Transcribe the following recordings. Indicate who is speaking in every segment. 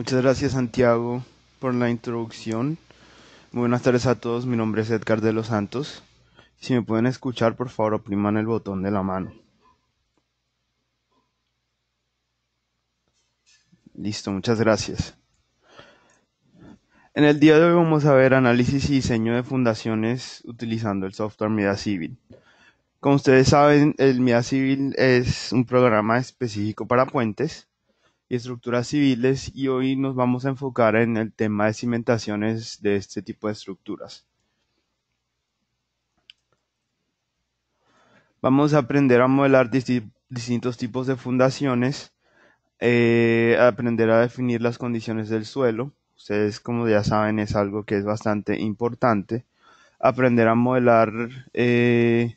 Speaker 1: Muchas gracias Santiago por la introducción. Muy buenas tardes a todos, mi nombre es Edgar de los Santos. Si me pueden escuchar, por favor, opriman el botón de la mano. Listo, muchas gracias. En el día de hoy vamos a ver análisis y diseño de fundaciones utilizando el software Media Civil. Como ustedes saben, el Media Civil es un programa específico para puentes estructuras civiles y hoy nos vamos a enfocar en el tema de cimentaciones de este tipo de estructuras. Vamos a aprender a modelar distintos tipos de fundaciones, eh, aprender a definir las condiciones del suelo, ustedes como ya saben es algo que es bastante importante, aprender a modelar eh,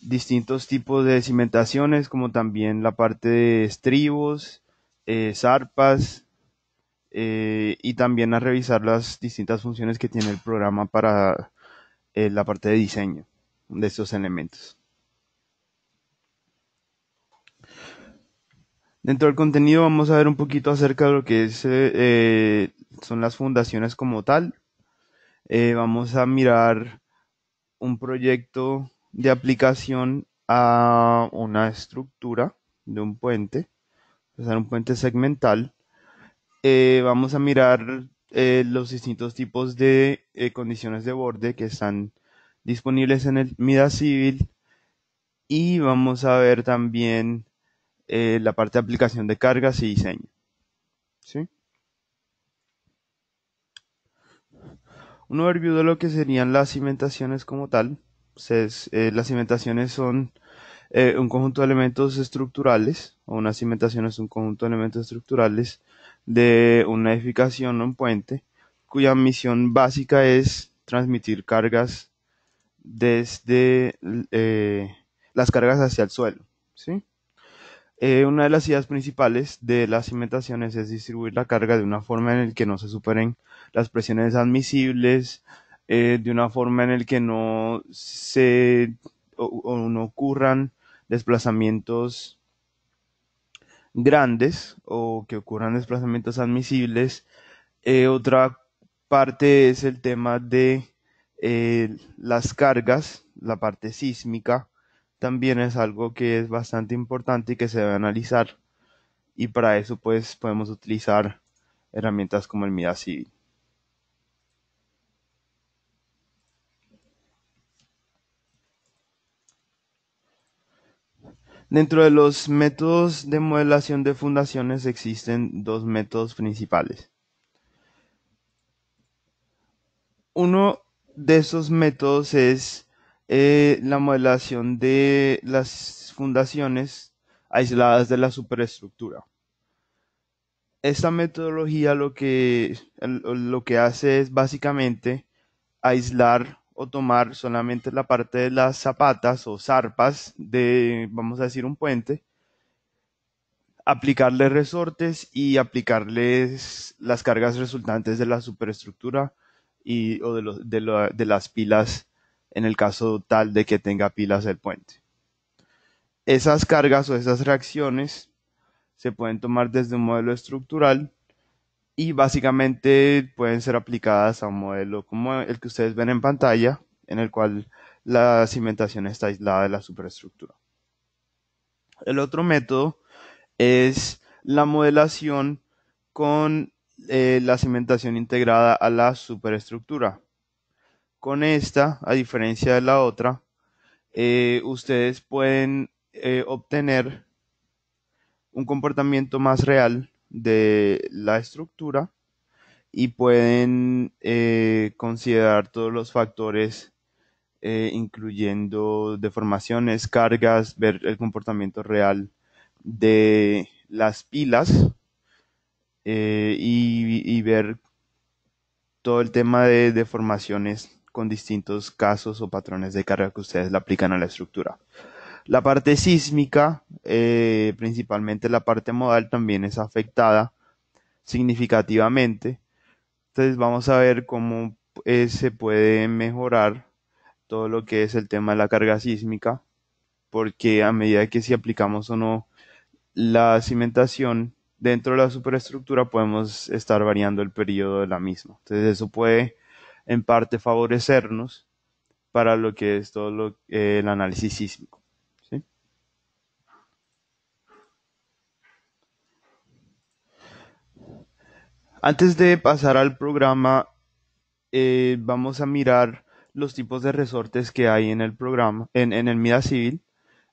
Speaker 1: distintos tipos de cimentaciones, como también la parte de estribos, eh, zarpas, eh, y también a revisar las distintas funciones que tiene el programa para eh, la parte de diseño de estos elementos. Dentro del contenido vamos a ver un poquito acerca de lo que son las fundaciones como tal. vamos a mirar un proyecto de aplicación a una estructura de un puente, o sea, un puente segmental, eh, vamos a mirar eh, los distintos tipos de eh, condiciones de borde que están disponibles en el MIDA civil y vamos a ver también la parte de aplicación de cargas y diseño. ¿Sí? Un overview de lo que serían las cimentaciones como tal. Eh, las cimentaciones son eh, un conjunto de elementos estructurales, o una cimentación es un conjunto de elementos estructurales de una edificación o un puente, cuya misión básica es transmitir cargas desde eh, las cargas hacia el suelo. una de las ideas principales de las cimentaciones es distribuir la carga de una forma en la que no se superen las presiones admisibles, eh, de una forma en el que no se o, no ocurran desplazamientos grandes o que ocurran desplazamientos admisibles. Eh, otra parte es el tema de eh, las cargas, la parte sísmica, también es algo que es bastante importante y que se debe analizar. Y para eso pues podemos utilizar herramientas como el MIDA Dentro de los métodos de modelación de fundaciones existen dos métodos principales. Uno de esos métodos es eh, la modelación de las fundaciones aisladas de la superestructura. Esta metodología lo que, lo que hace es básicamente aislar o tomar solamente la parte de las zapatas o zarpas de, vamos a decir, un puente, aplicarle resortes y aplicarles las cargas resultantes de la superestructura y, o de, de las pilas en el caso tal de que tenga pilas el puente. Esas cargas o esas reacciones se pueden tomar desde un modelo estructural y básicamente pueden ser aplicadas a un modelo como el que ustedes ven en pantalla, en el cual la cimentación está aislada de la superestructura. El otro método es la modelación con eh, la cimentación integrada a la superestructura. Con esta, a diferencia de la otra, eh, ustedes pueden eh, obtener un comportamiento más real de la estructura y pueden eh, considerar todos los factores eh, incluyendo deformaciones, cargas, ver el comportamiento real de las pilas eh, y, y, ver todo el tema de deformaciones con distintos casos o patrones de carga que ustedes le aplican a la estructura. La parte sísmica, eh, principalmente la parte modal, también es afectada significativamente. Entonces vamos a ver cómo eh, se puede mejorar todo lo que es el tema de la carga sísmica, porque a medida que si aplicamos o no la cimentación dentro de la superestructura podemos estar variando el periodo de la misma. Entonces eso puede en parte favorecernos para lo que es todo lo, eh, el análisis sísmico. Antes de pasar al programa, eh, vamos a mirar los tipos de resortes que hay en el programa, en, el MIDA civil.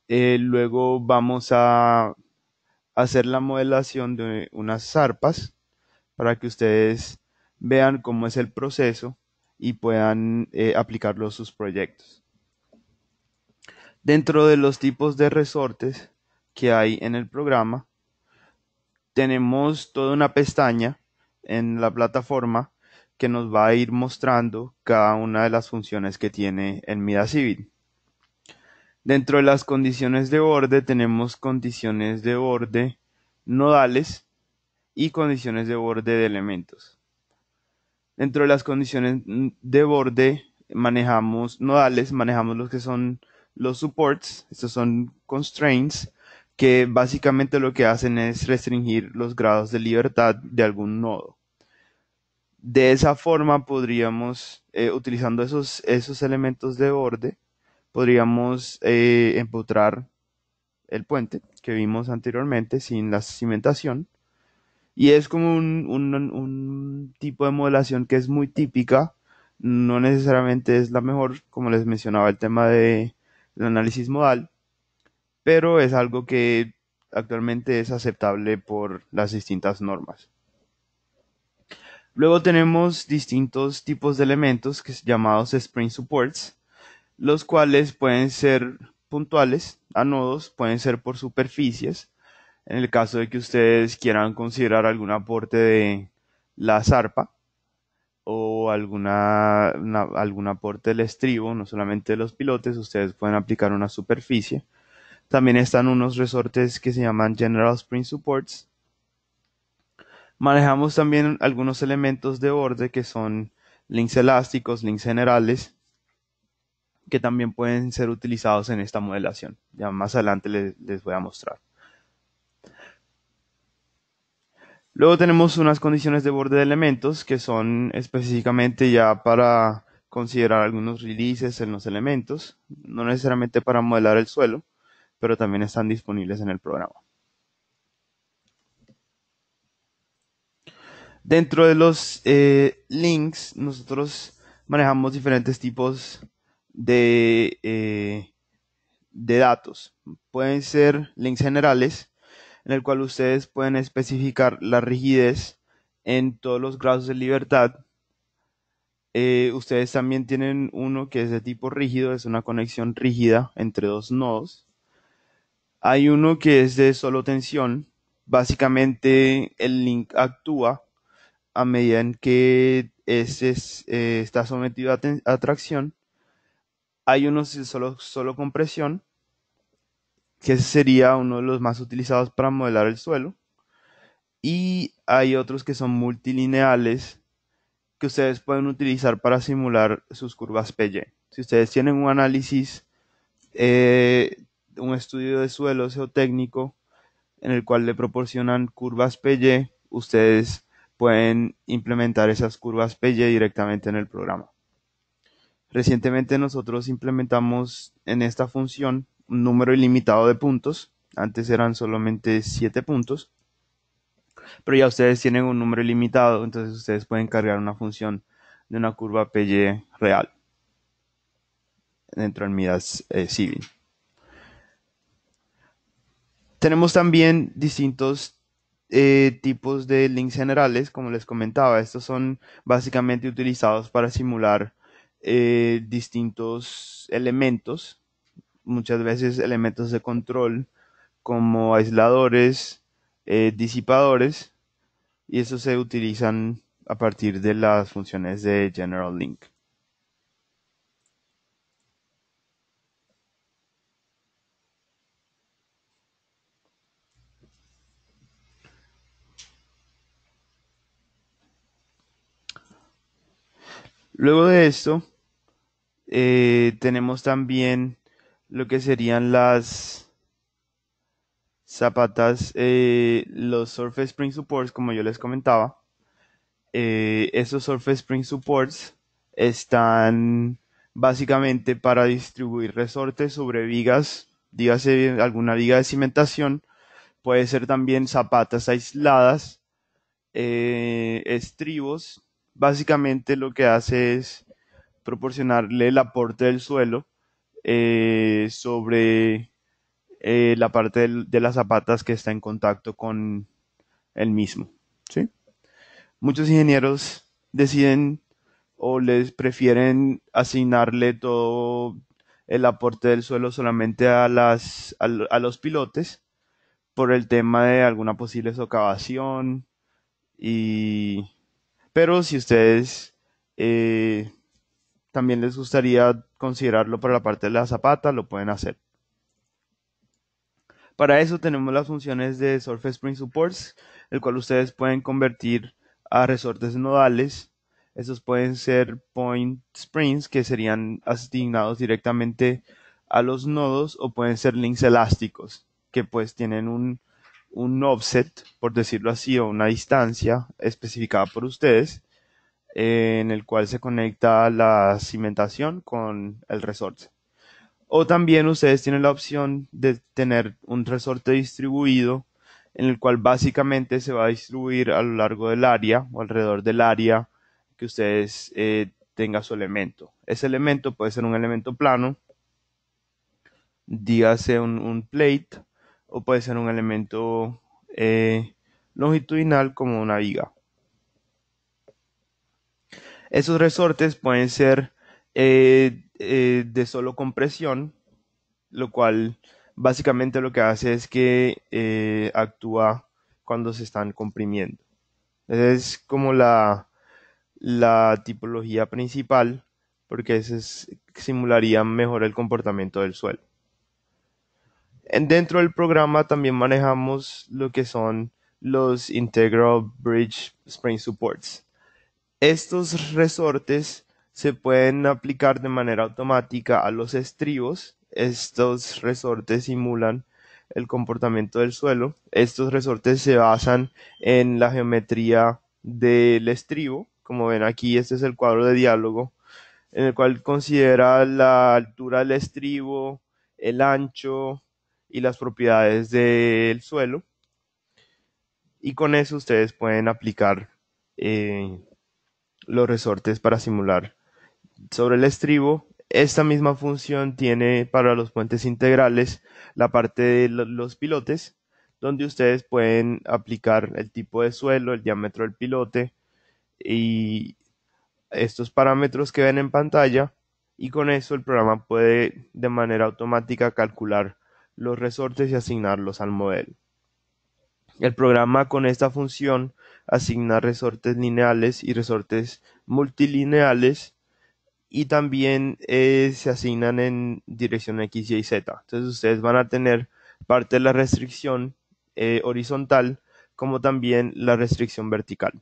Speaker 1: Eh, luego vamos a hacer la modelación de unas zarpas para que ustedes vean cómo es el proceso y puedan eh, aplicarlo a sus proyectos. Dentro de los tipos de resortes que hay en el programa, tenemos toda una pestaña en la plataforma que nos va a ir mostrando cada una de las funciones que tiene el MIDA Civil. Dentro de las condiciones de borde tenemos condiciones de borde nodales y condiciones de borde de elementos. Dentro de las condiciones de borde manejamos nodales, manejamos los que son los supports, estos son constraints, que básicamente lo que hacen es restringir los grados de libertad de algún nodo. De esa forma podríamos, eh, utilizando esos, elementos de borde, podríamos eh, empotrar el puente que vimos anteriormente sin la cimentación. Y es como un, tipo de modelación que es muy típica, no necesariamente es la mejor, como les mencionaba el tema del análisis modal, pero es algo que actualmente es aceptable por las distintas normas. Luego tenemos distintos tipos de elementos que llamados Spring Supports, los cuales pueden ser puntuales a nodos, pueden ser por superficies, en el caso de que ustedes quieran considerar algún aporte de la zarpa o alguna, algún aporte del estribo, no solamente de los pilotes, ustedes pueden aplicar una superficie. También están unos resortes que se llaman General Spring Supports, Manejamos también algunos elementos de borde que son links elásticos, links generales, que también pueden ser utilizados en esta modelación. Ya más adelante les, voy a mostrar. Luego tenemos unas condiciones de borde de elementos que son específicamente ya para considerar algunos releases en los elementos, no necesariamente para modelar el suelo, pero también están disponibles en el programa. Dentro de los eh, links, nosotros manejamos diferentes tipos de, eh, de datos. Pueden ser links generales, en el cual ustedes pueden especificar la rigidez en todos los grados de libertad. Eh, ustedes también tienen uno que es de tipo rígido, es una conexión rígida entre dos nodos. Hay uno que es de solo tensión. Básicamente el link actúa a medida en que eh, está sometido a, tracción, hay unos solo, solo compresión, que sería uno de los más utilizados para modelar el suelo. Y hay otros que son multilineales que ustedes pueden utilizar para simular sus curvas PY. Si ustedes tienen un análisis, eh, un estudio de suelo geotécnico en el cual le proporcionan curvas PY, ustedes pueden implementar esas curvas PG directamente en el programa. Recientemente nosotros implementamos en esta función un número ilimitado de puntos. Antes eran solamente 7 puntos. Pero ya ustedes tienen un número ilimitado, entonces ustedes pueden cargar una función de una curva PG real dentro del Midas eh, Civil. Tenemos también distintos eh, tipos de links generales, como les comentaba. Estos son básicamente utilizados para simular eh, distintos elementos, muchas veces elementos de control, como aisladores, eh, disipadores, y estos se utilizan a partir de las funciones de General Link. Luego de esto, eh, tenemos también lo que serían las zapatas, eh, los Surface Spring Supports, como yo les comentaba. Eh, esos Surface Spring Supports están básicamente para distribuir resortes sobre vigas, dígase alguna viga de cimentación, puede ser también zapatas aisladas, estribos básicamente lo que hace es proporcionarle el aporte del suelo eh, sobre eh, la parte de las zapatas que está en contacto con el mismo. Muchos ingenieros deciden o les prefieren asignarle todo el aporte del suelo solamente a, las, a los pilotes por el tema de alguna posible socavación y pero si ustedes eh, también les gustaría considerarlo para la parte de la zapata, lo pueden hacer. Para eso tenemos las funciones de Surface Spring Supports, el cual ustedes pueden convertir a resortes nodales. Estos pueden ser point Springs, que serían asignados directamente a los nodos o pueden ser links elásticos que pues tienen un un offset, por decirlo así, o una distancia especificada por ustedes, eh, en el cual se conecta la cimentación con el resorte. O también ustedes tienen la opción de tener un resorte distribuido en el cual básicamente se va a distribuir a lo largo del área o alrededor del área que ustedes eh, tenga tengan su elemento. Ese elemento puede ser un elemento plano, dígase un plate, o puede ser un elemento eh, longitudinal como una viga. Esos resortes pueden ser eh, eh, de solo compresión, lo cual básicamente lo que hace es que actúa cuando se están comprimiendo. Es como la, la tipología principal porque simularía mejor el comportamiento del suelo. Dentro del programa también manejamos lo que son los Integral Bridge Spring Supports. Estos resortes se pueden aplicar de manera automática a los estribos. Estos resortes simulan el comportamiento del suelo. Estos resortes se basan en la geometría del estribo. Como ven aquí, este es el cuadro de diálogo en el cual considera la altura del estribo, el ancho, y las propiedades del suelo. Y con eso ustedes pueden aplicar eh, los resortes para simular. Sobre el estribo, esta misma función tiene para los puentes integrales la parte de los pilotes, donde ustedes pueden aplicar el tipo de suelo, el diámetro del pilote y estos parámetros que ven en pantalla y con eso el programa puede de manera automática calcular los resortes y asignarlos al modelo. El programa con esta función asigna resortes lineales y resortes multilineales y también eh, se asignan en dirección X, Y, Z. Entonces ustedes van a tener parte de la restricción eh, horizontal como también la restricción vertical.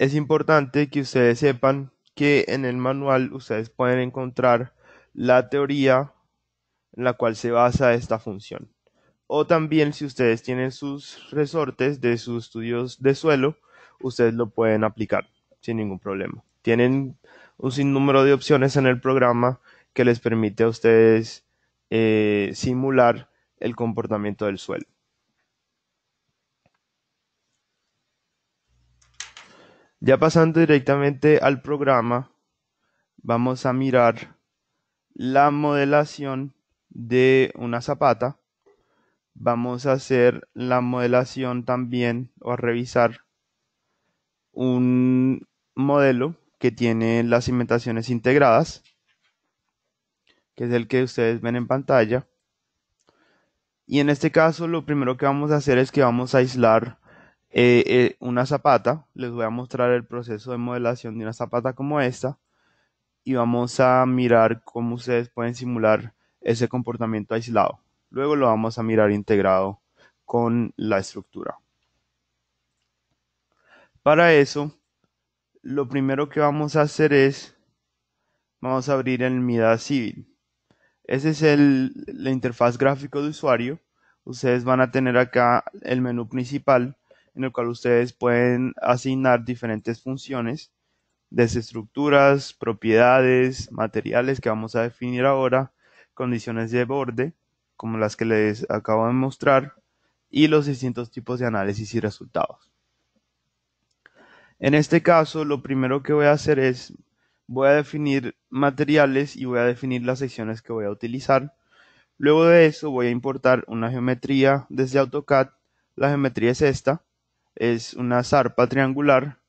Speaker 1: Es importante que ustedes sepan que en el manual ustedes pueden encontrar la teoría en la cual se basa esta función. O también si ustedes tienen sus resortes de sus estudios de suelo, ustedes lo pueden aplicar sin ningún problema. Tienen un sinnúmero de opciones en el programa que les permite a ustedes eh, simular el comportamiento del suelo. Ya pasando directamente al programa, vamos a mirar la modelación de una zapata, vamos a hacer la modelación también o a revisar un modelo que tiene las cimentaciones integradas, que es el que ustedes ven en pantalla. Y en este caso lo primero que vamos a hacer es que vamos a aislar eh, eh, una zapata. Les voy a mostrar el proceso de modelación de una zapata como esta y vamos a mirar cómo ustedes pueden simular ese comportamiento aislado. Luego lo vamos a mirar integrado con la estructura. Para eso, lo primero que vamos a hacer es, vamos a abrir el MIDA Civil. Esa es la interfaz gráfica de usuario. Ustedes van a tener acá el menú principal en el cual ustedes pueden asignar diferentes funciones desestructuras estructuras, propiedades, materiales que vamos a definir ahora, condiciones de borde, como las que les acabo de mostrar, y los distintos tipos de análisis y resultados. En este caso, lo primero que voy a hacer es, voy a definir materiales y voy a definir las secciones que voy a utilizar. Luego de eso voy a importar una geometría desde AutoCAD. La geometría es esta, es una zarpa triangular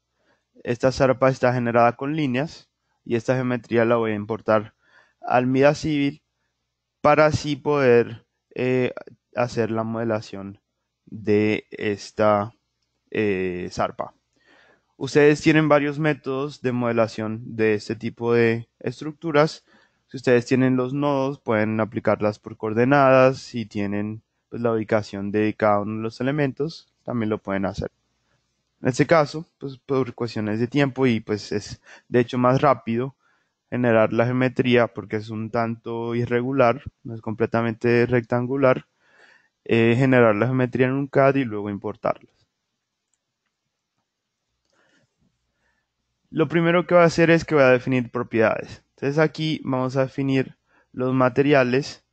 Speaker 1: esta zarpa está generada con líneas y esta geometría la voy a importar al mida civil para así poder eh, hacer la modelación de esta eh, zarpa. Ustedes tienen varios métodos de modelación de este tipo de estructuras. Si ustedes tienen los nodos, pueden aplicarlas por coordenadas. Si tienen pues, la ubicación de cada uno de los elementos, también lo pueden hacer. En este caso, pues por cuestiones de tiempo y pues es de hecho más rápido generar la geometría porque es un tanto irregular, no es completamente rectangular, eh, generar la geometría en un CAD y luego importarla. Lo primero que va a hacer es que va a definir propiedades. Entonces aquí vamos a definir los materiales,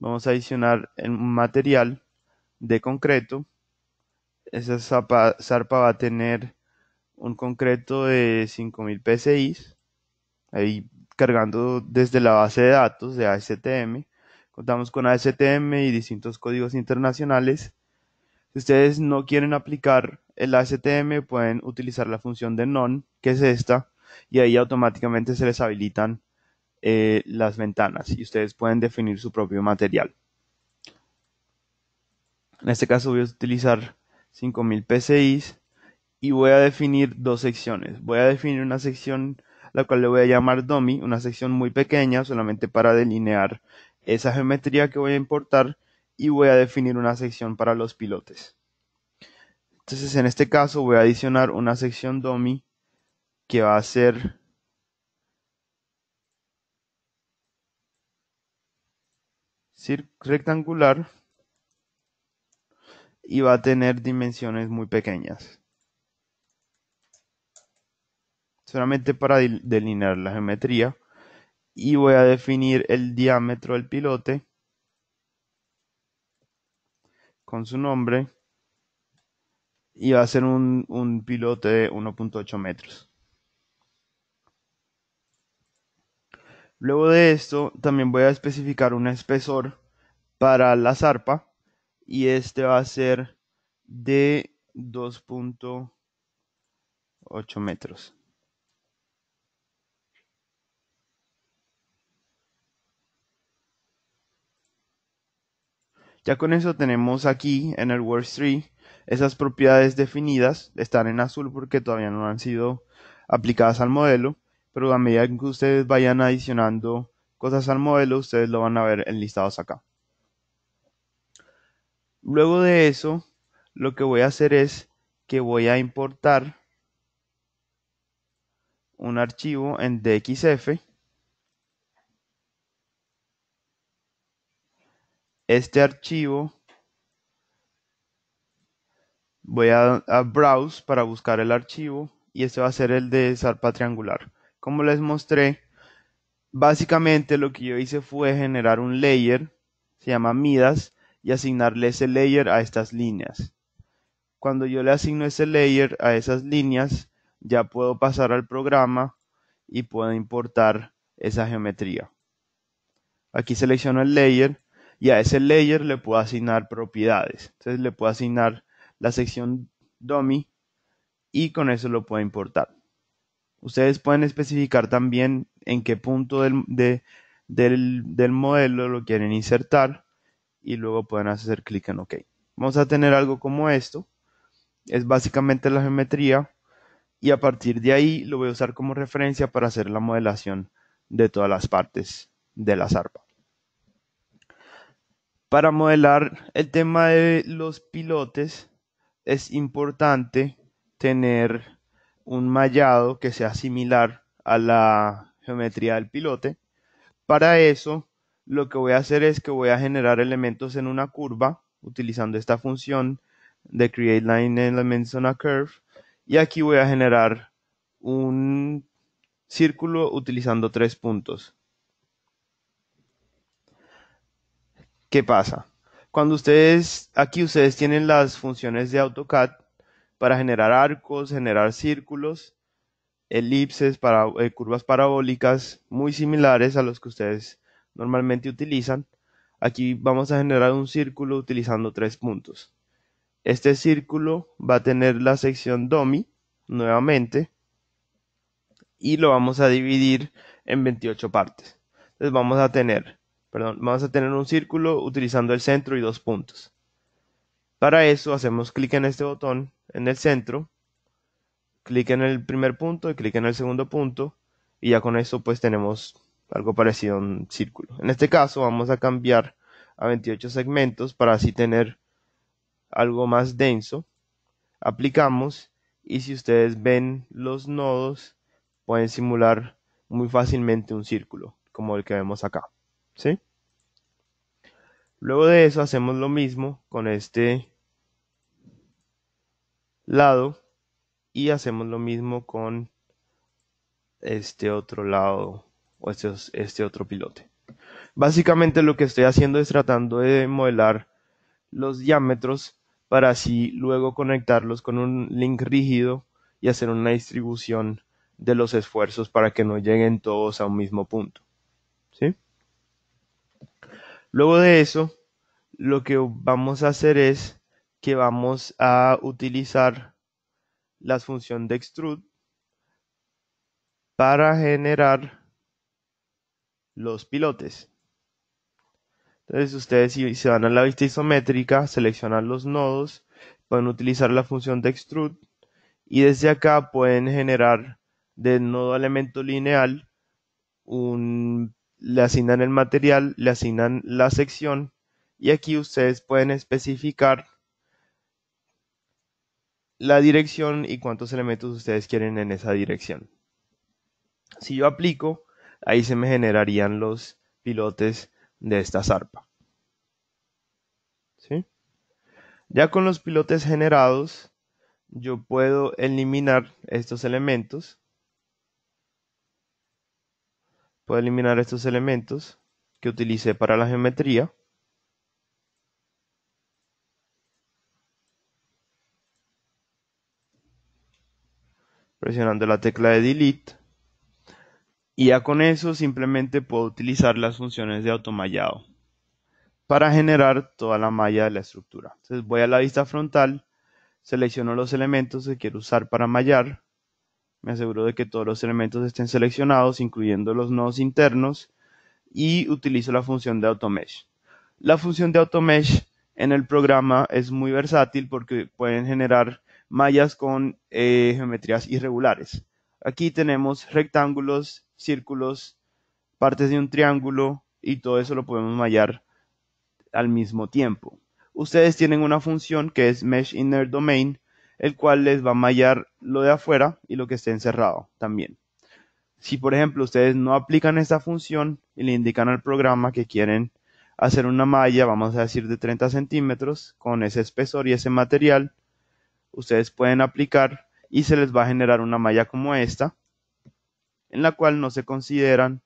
Speaker 1: vamos a adicionar un material de concreto esa zarpa va a tener un concreto de 5000 PSI, ahí cargando desde la base de datos de ASTM. Contamos con ASTM y distintos códigos internacionales. Si ustedes no quieren aplicar el ASTM, pueden utilizar la función de non, que es esta, y ahí automáticamente se les habilitan eh, las ventanas y ustedes pueden definir su propio material. En este caso voy a utilizar 5000 PCI y voy a definir dos secciones. Voy a definir una sección la cual le voy a llamar DOMI, una sección muy pequeña solamente para delinear esa geometría que voy a importar y voy a definir una sección para los pilotes. Entonces en este caso voy a adicionar una sección Domi que va a ser rectangular y va a tener dimensiones muy pequeñas. Solamente para delinear la geometría. Y voy a definir el diámetro del pilote con su nombre. Y va a ser un, un pilote de 1.8 metros. Luego de esto, también voy a especificar un espesor para la zarpa y este va a ser de 2.8 metros. Ya con eso tenemos aquí en el Word 3 esas propiedades definidas, están en azul porque todavía no han sido aplicadas al modelo, pero a medida que ustedes vayan adicionando cosas al modelo, ustedes lo van a ver enlistados acá. Luego de eso, lo que voy a hacer es que voy a importar un archivo en DXF. Este archivo voy a, browse para buscar el archivo y este va a ser el de zarpa triangular. Como les mostré, básicamente lo que yo hice fue generar un layer, se llama Midas, y asignarle ese layer a estas líneas. Cuando yo le asigno ese layer a esas líneas, ya puedo pasar al programa y puedo importar esa geometría. Aquí selecciono el layer y a ese layer le puedo asignar propiedades. Entonces le puedo asignar la sección domi y con eso lo puedo importar. Ustedes pueden especificar también en qué punto del modelo lo quieren insertar y luego pueden hacer clic en OK. Vamos a tener algo como esto. Es básicamente la geometría y a partir de ahí lo voy a usar como referencia para hacer la modelación de todas las partes de la zarpa. Para modelar el tema de los pilotes es importante tener un mallado que sea similar a la geometría del pilote. Para eso lo que voy a hacer es que voy a generar elementos en una curva utilizando esta función de create line elements on a curve y aquí voy a generar un círculo utilizando tres puntos. ¿Qué pasa? Cuando ustedes, aquí ustedes tienen las funciones de AutoCAD para generar arcos, generar círculos, elipses, para, eh, curvas parabólicas, muy similares a los que ustedes normalmente utilizan, aquí vamos a generar un círculo utilizando tres puntos. Este círculo va a tener la sección DOMI nuevamente y lo vamos a dividir en 28 partes. Entonces vamos a tener, perdón, vamos a tener un círculo utilizando el centro y dos puntos. Para eso hacemos clic en este botón en el centro, clic en el primer punto y clic en el segundo punto y ya con eso pues tenemos algo parecido a un círculo. En este caso vamos a cambiar a 28 segmentos para así tener algo más denso. Aplicamos y si ustedes ven los nodos pueden simular muy fácilmente un círculo como el que vemos acá. ¿sí? Luego de eso hacemos lo mismo con este lado y hacemos lo mismo con este otro lado o este, este, otro pilote. Básicamente lo que estoy haciendo es tratando de modelar los diámetros para así luego conectarlos con un link rígido y hacer una distribución de los esfuerzos para que no lleguen todos a un mismo punto. ¿Sí? Luego de eso, lo que vamos a hacer es que vamos a utilizar la función de extrude para generar los pilotes. Entonces ustedes si se van a la vista isométrica, seleccionan los nodos, pueden utilizar la función de extrude y desde acá pueden generar de nodo elemento lineal le asignan el material, le asignan la sección y aquí ustedes pueden especificar la dirección y cuántos elementos ustedes quieren en esa dirección. Si yo aplico, Ahí se me generarían los pilotes de esta zarpa. ¿Sí? Ya con los pilotes generados, yo puedo eliminar estos elementos. Puedo eliminar estos elementos que utilicé para la geometría. Presionando la tecla de Delete y ya con eso simplemente puedo utilizar las funciones de automallado para generar toda la malla de la estructura. Entonces voy a la vista frontal, selecciono los elementos que quiero usar para mallar, me aseguro de que todos los elementos estén seleccionados, incluyendo los nodos internos, y utilizo la función de AutoMesh. La función de AutoMesh en el programa es muy versátil porque pueden generar mallas con eh, geometrías irregulares. Aquí tenemos rectángulos, círculos, partes de un triángulo y todo eso lo podemos mallar al mismo tiempo. Ustedes tienen una función que es mesh inner domain, el cual les va a mallar lo de afuera y lo que esté encerrado también. Si por ejemplo ustedes no aplican esta función y le indican al programa que quieren hacer una malla, vamos a decir de 30 centímetros, con ese espesor y ese material, ustedes pueden aplicar y se les va a generar una malla como esta, en la cual no se consideran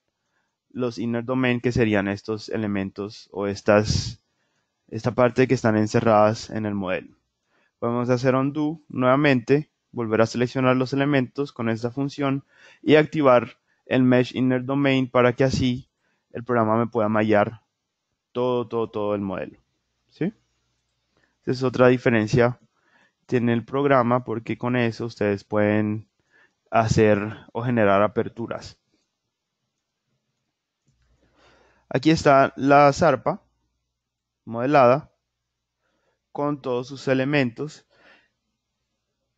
Speaker 1: los inner domain que serían estos elementos o estas esta parte que están encerradas en el modelo. Podemos hacer undo nuevamente, volver a seleccionar los elementos con esta función y activar el mesh inner domain para que así el programa me pueda mallar todo, todo, todo el modelo. ¿sí? es otra diferencia en el programa porque con eso ustedes pueden hacer o generar aperturas. Aquí está la zarpa modelada con todos sus elementos.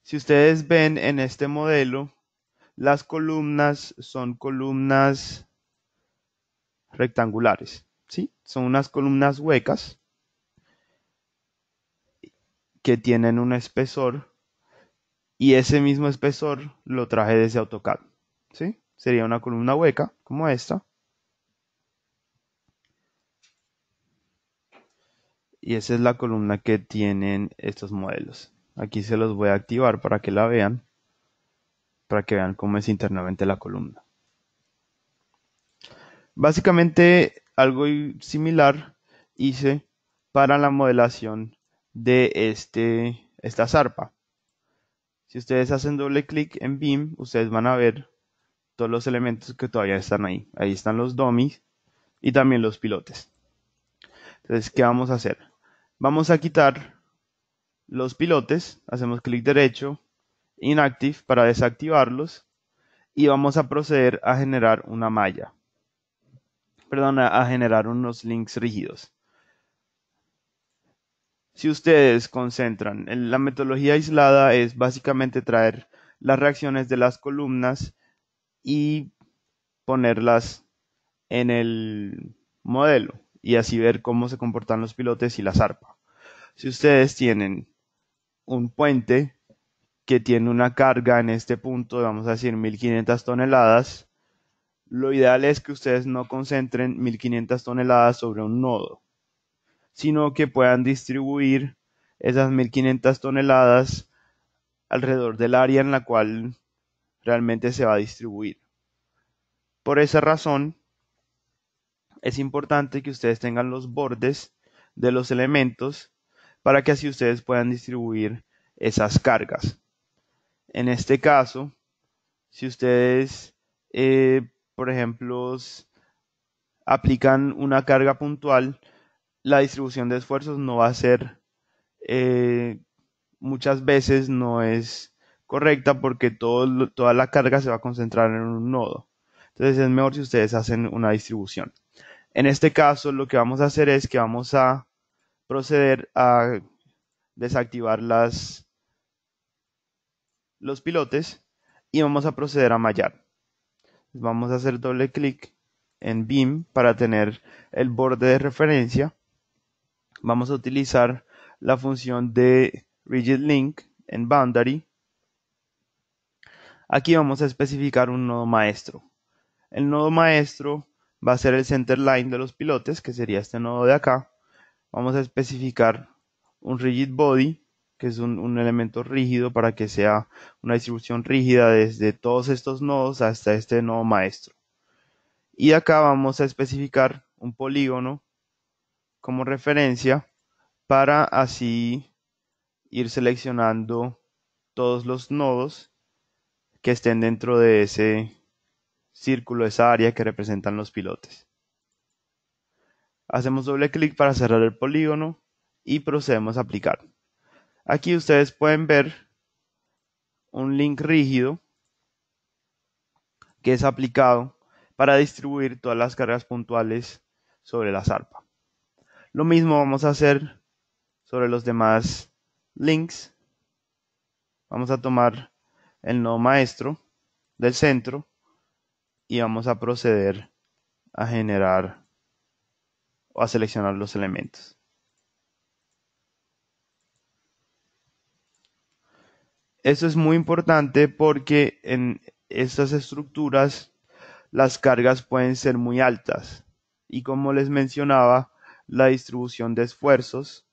Speaker 1: Si ustedes ven en este modelo, las columnas son columnas rectangulares, ¿sí? Son unas columnas huecas que tienen un espesor y ese mismo espesor lo traje desde AutoCAD. ¿sí? Sería una columna hueca como esta. Y esa es la columna que tienen estos modelos. Aquí se los voy a activar para que la vean, para que vean cómo es internamente la columna. Básicamente algo similar hice para la modelación de este, esta zarpa. Si ustedes hacen doble clic en BIM, ustedes van a ver todos los elementos que todavía están ahí. Ahí están los dummies y también los pilotes. Entonces, ¿qué vamos a hacer? Vamos a quitar los pilotes, hacemos clic derecho, inactive para desactivarlos y vamos a proceder a generar una malla. Perdón, a generar unos links rígidos si ustedes concentran, la metodología aislada es básicamente traer las reacciones de las columnas y ponerlas en el modelo y así ver cómo se comportan los pilotes y la zarpa. Si ustedes tienen un puente que tiene una carga en este punto, vamos a decir 1500 toneladas, lo ideal es que ustedes no concentren 1500 toneladas sobre un nodo sino que puedan distribuir esas 1.500 toneladas alrededor del área en la cual realmente se va a distribuir. Por esa razón, es importante que ustedes tengan los bordes de los elementos para que así ustedes puedan distribuir esas cargas. En este caso, si ustedes, eh, por ejemplo, aplican una carga puntual, la distribución de esfuerzos no va a ser eh, muchas veces no es correcta porque toda la carga se va a concentrar en un nodo. Entonces es mejor si ustedes hacen una distribución. En este caso lo que vamos a hacer es que vamos a proceder a desactivar las, los pilotes y vamos a proceder a mallar. Vamos a hacer doble clic en BIM para tener el borde de referencia vamos a utilizar la función de rigid link en boundary. Aquí vamos a especificar un nodo maestro. El nodo maestro va a ser el center line de los pilotes, que sería este nodo de acá. Vamos a especificar un rigid body, que es un, elemento rígido para que sea una distribución rígida desde todos estos nodos hasta este nodo maestro. Y acá vamos a especificar un polígono como referencia para así ir seleccionando todos los nodos que estén dentro de ese círculo, esa área que representan los pilotes. Hacemos doble clic para cerrar el polígono y procedemos a aplicar. Aquí ustedes pueden ver un link rígido que es aplicado para distribuir todas las cargas puntuales sobre la zarpa. Lo mismo vamos a hacer sobre los demás links. Vamos a tomar el nodo maestro del centro y vamos a proceder a generar o a seleccionar los elementos. Esto es muy importante porque en estas estructuras las cargas pueden ser muy altas y como les mencionaba la distribución de esfuerzos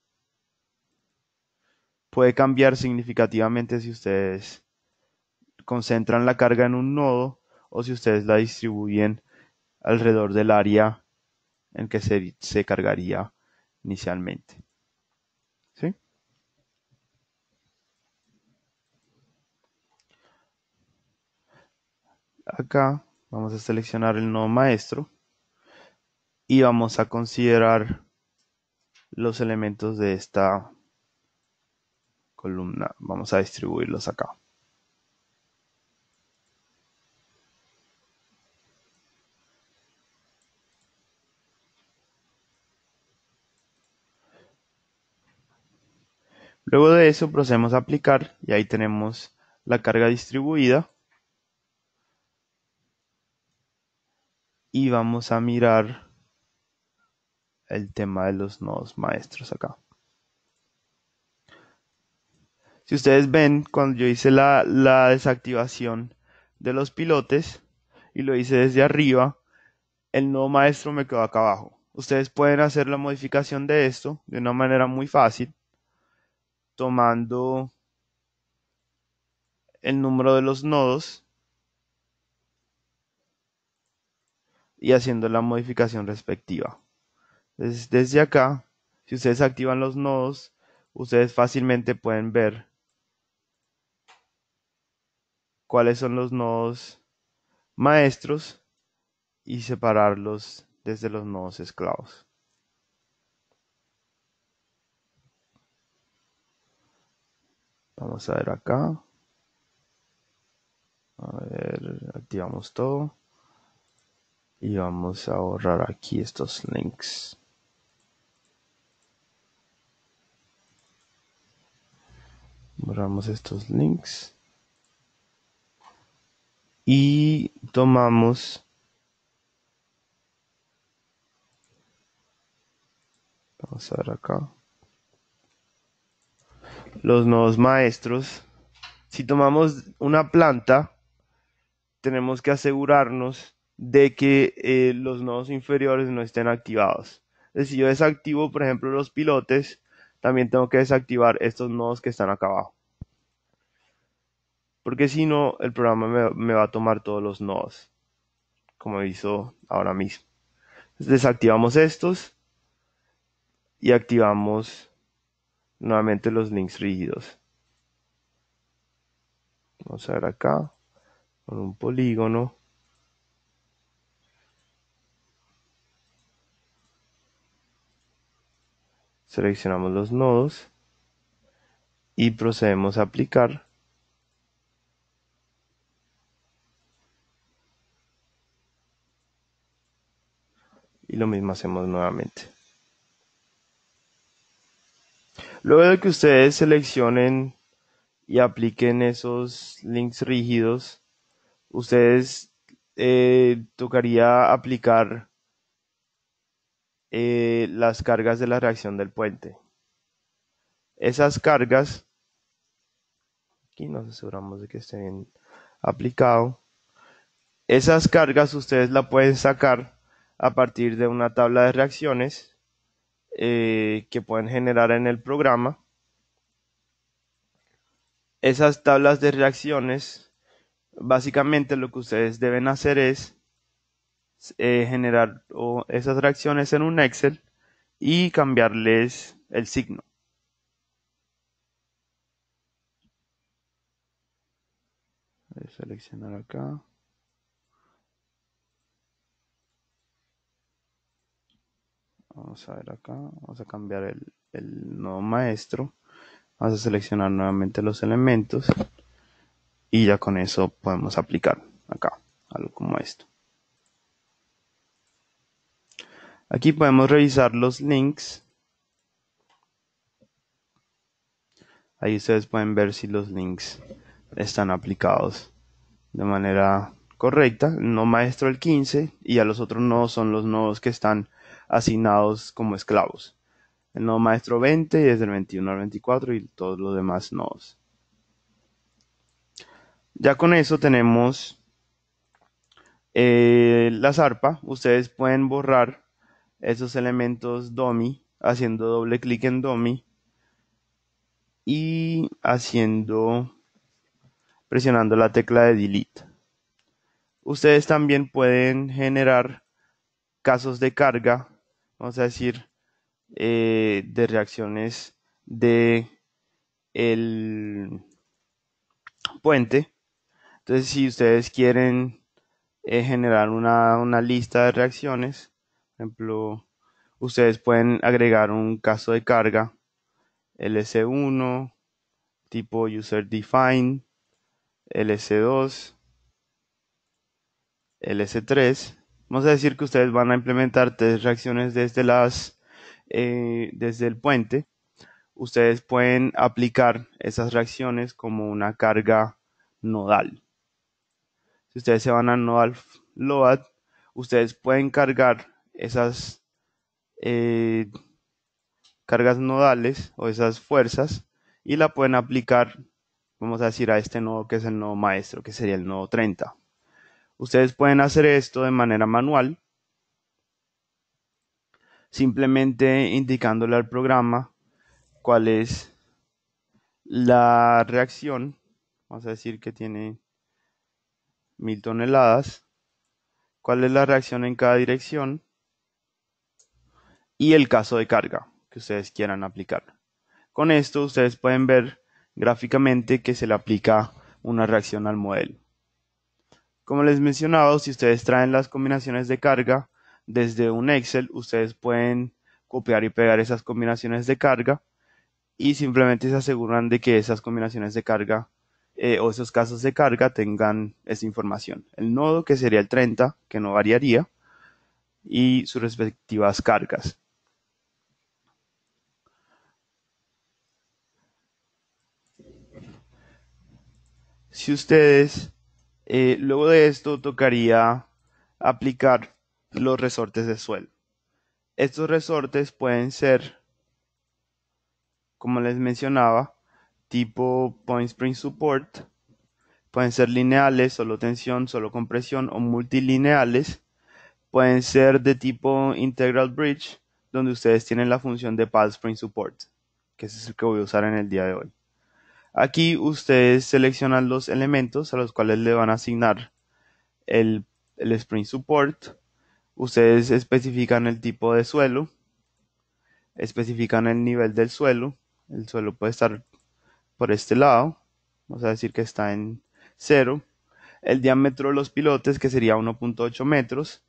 Speaker 1: puede cambiar significativamente si ustedes concentran la carga en un nodo o si ustedes la distribuyen alrededor del área en que se, cargaría inicialmente. ¿Sí? Acá vamos a seleccionar el nodo maestro. Y vamos a considerar los elementos de esta columna. Vamos a distribuirlos acá. Luego de eso procedemos a aplicar y ahí tenemos la carga distribuida. Y vamos a mirar el tema de los nodos maestros acá. Si ustedes ven, cuando yo hice la, desactivación de los pilotes y lo hice desde arriba, el nodo maestro me quedó acá abajo. Ustedes pueden hacer la modificación de esto de una manera muy fácil, tomando el número de los nodos y haciendo la modificación respectiva. Desde acá, si ustedes activan los nodos, ustedes fácilmente pueden ver cuáles son los nodos maestros y separarlos desde los nodos esclavos. Vamos a ver acá. A ver, activamos todo. Y vamos a borrar aquí estos links. borramos estos links y tomamos vamos a acá los nodos maestros si tomamos una planta tenemos que asegurarnos de que eh, los nodos inferiores no estén activados si yo desactivo por ejemplo los pilotes también tengo que desactivar estos nodos que están acá abajo porque si no, el programa me, va a tomar todos los nodos, como hizo ahora mismo. desactivamos estos y activamos nuevamente los links rígidos. Vamos a ver acá, con un polígono. Seleccionamos los nodos y procedemos a aplicar. y lo mismo hacemos nuevamente. Luego de que ustedes seleccionen y apliquen esos links rígidos, ustedes eh, tocaría aplicar eh, las cargas de la reacción del puente. Esas cargas, aquí nos aseguramos de que estén aplicado. Esas cargas ustedes la pueden sacar a partir de una tabla de reacciones eh, que pueden generar en el programa. Esas tablas de reacciones, básicamente lo que ustedes deben hacer es eh, generar esas reacciones en un Excel y cambiarles el signo. seleccionar acá. vamos a ver acá, vamos a cambiar el, el nodo maestro, vamos a seleccionar nuevamente los elementos y ya con eso podemos aplicar acá algo como esto. Aquí podemos revisar los links. Ahí ustedes pueden ver si los links están aplicados de manera correcta. nodo maestro el 15 y ya los otros nodos son los nodos que están asignados como esclavos. El nodo maestro 20 y desde el 21 al 24 y todos los demás nodos. Ya con eso tenemos eh, la zarpa. Ustedes pueden borrar esos elementos DOMI haciendo doble clic en DOMI y haciendo presionando la tecla de delete. Ustedes también pueden generar casos de carga vamos a decir, eh, de reacciones de el puente. Entonces, si ustedes quieren eh, generar una, una, lista de reacciones, por ejemplo, ustedes pueden agregar un caso de carga LS1 tipo user defined LS2 LS3 Vamos a decir que ustedes van a implementar tres reacciones desde las eh, desde el puente. Ustedes pueden aplicar esas reacciones como una carga nodal. Si ustedes se van a nodal load, ustedes pueden cargar esas eh, cargas nodales o esas fuerzas y la pueden aplicar, vamos a decir, a este nodo que es el nodo maestro, que sería el nodo 30. Ustedes pueden hacer esto de manera manual, simplemente indicándole al programa cuál es la reacción. Vamos a decir que tiene mil toneladas. Cuál es la reacción en cada dirección y el caso de carga que ustedes quieran aplicar. Con esto ustedes pueden ver gráficamente que se le aplica una reacción al modelo. Como les mencionaba, si ustedes traen las combinaciones de carga desde un Excel, ustedes pueden copiar y pegar esas combinaciones de carga y simplemente se aseguran de que esas combinaciones de carga eh, o esos casos de carga tengan esa información. El nodo que sería el 30, que no variaría, y sus respectivas cargas. Si ustedes eh, luego de esto tocaría aplicar los resortes de suelo. Estos resortes pueden ser, como les mencionaba, tipo Point Spring Support. Pueden ser lineales, solo tensión, solo compresión o multilineales. Pueden ser de tipo Integral Bridge, donde ustedes tienen la función de Pulse Spring Support, que es el que voy a usar en el día de hoy. Aquí ustedes seleccionan los elementos a los cuales le van a asignar el, el Spring Support. Ustedes especifican el tipo de suelo, especifican el nivel del suelo. El suelo puede estar por este lado, vamos a decir que está en 0. El diámetro de los pilotes, que sería 1.8 metros.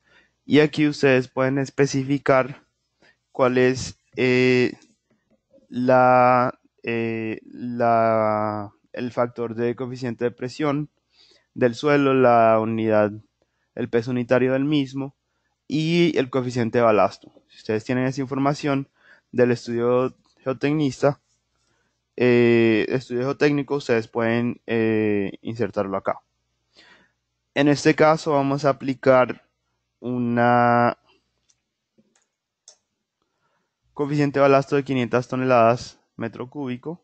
Speaker 1: Y aquí ustedes pueden especificar cuál es eh, la eh, el factor de coeficiente de presión del suelo, la unidad, el peso unitario del mismo y el coeficiente de balasto. Si ustedes tienen esa información del estudio geotecnista, eh, estudio geotécnico, ustedes pueden eh, insertarlo acá. En este caso vamos a aplicar una coeficiente de balasto de 500 toneladas metro cúbico.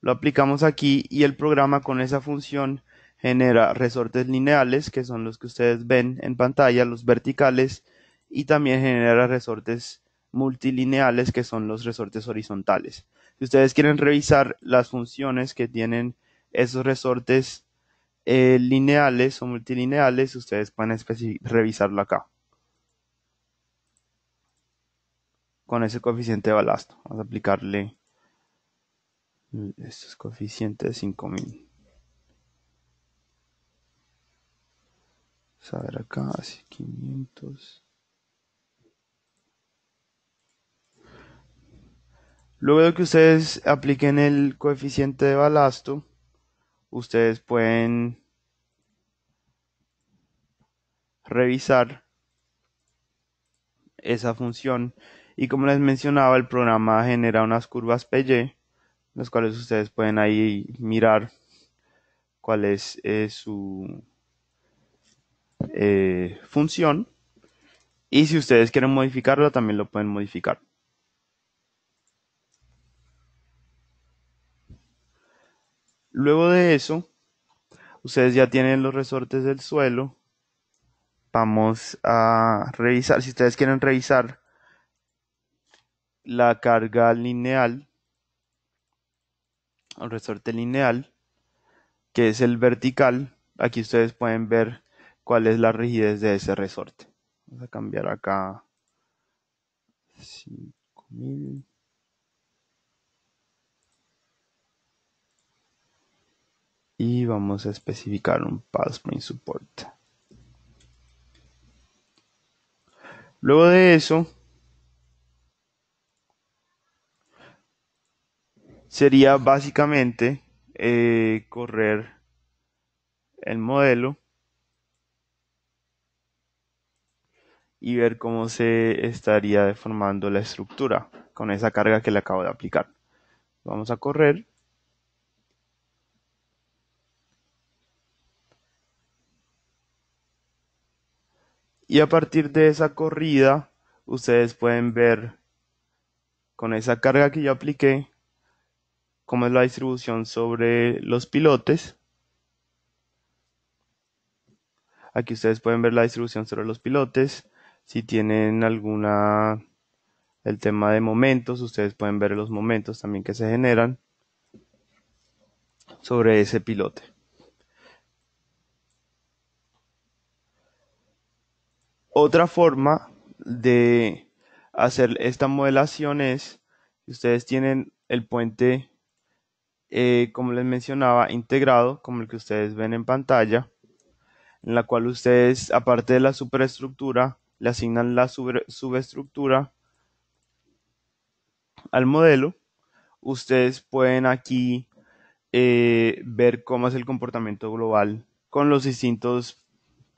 Speaker 1: Lo aplicamos aquí y el programa con esa función genera resortes lineales, que son los que ustedes ven en pantalla, los verticales, y también genera resortes multilineales, que son los resortes horizontales. Si ustedes quieren revisar las funciones que tienen esos resortes eh, lineales o multilineales, ustedes pueden revisarlo acá. Con ese coeficiente de balasto. Vamos a aplicarle estos coeficientes 5000. Vamos a ver acá, así 500. Luego de que ustedes apliquen el coeficiente de balasto, ustedes pueden revisar esa función. Y como les mencionaba, el programa genera unas curvas PY los cuales ustedes pueden ahí mirar cuál es eh, su eh, función y si ustedes quieren modificarla también lo pueden modificar luego de eso ustedes ya tienen los resortes del suelo vamos a revisar si ustedes quieren revisar la carga lineal un resorte lineal, que es el vertical. Aquí ustedes pueden ver cuál es la rigidez de ese resorte. Vamos a cambiar acá 5000. Y vamos a especificar un path support. Luego de eso, sería básicamente eh, correr el modelo y ver cómo se estaría deformando la estructura con esa carga que le acabo de aplicar. Vamos a correr. Y a partir de esa corrida, ustedes pueden ver con esa carga que yo apliqué cómo es la distribución sobre los pilotes. Aquí ustedes pueden ver la distribución sobre los pilotes. Si tienen alguna, el tema de momentos, ustedes pueden ver los momentos también que se generan sobre ese pilote. Otra forma de hacer esta modelación es, ustedes tienen el puente eh, como les mencionaba, integrado, como el que ustedes ven en pantalla, en la cual ustedes, aparte de la superestructura, le asignan la subestructura al modelo. Ustedes pueden aquí eh, ver cómo es el comportamiento global con los distintos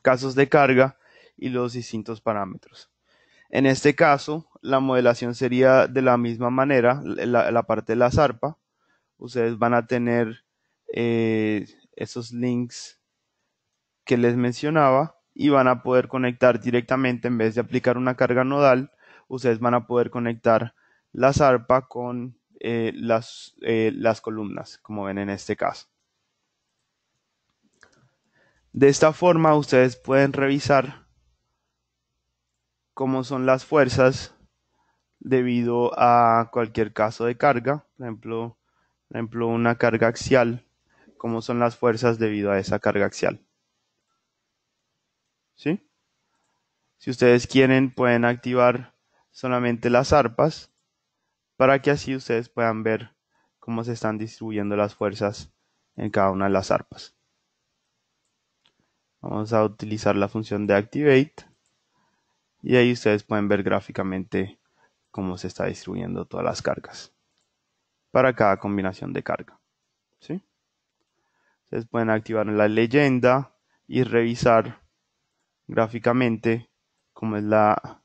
Speaker 1: casos de carga y los distintos parámetros. En este caso, la modelación sería de la misma manera, la parte de la zarpa, ustedes van a tener eh, esos links que les mencionaba y van a poder conectar directamente en vez de aplicar una carga nodal ustedes van a poder conectar la zarpa con eh, las, eh, las columnas como ven en este caso de esta forma ustedes pueden revisar cómo son las fuerzas debido a cualquier caso de carga por ejemplo ejemplo una carga axial, cómo son las fuerzas debido a esa carga axial. Si ustedes quieren, pueden activar solamente las arpas para que así ustedes puedan ver cómo se están distribuyendo las fuerzas en cada una de las arpas. Vamos a utilizar la función de activate y ahí ustedes pueden ver gráficamente cómo se está distribuyendo todas las cargas para cada combinación de carga. ¿sí? Ustedes pueden activar la leyenda y revisar gráficamente cómo es la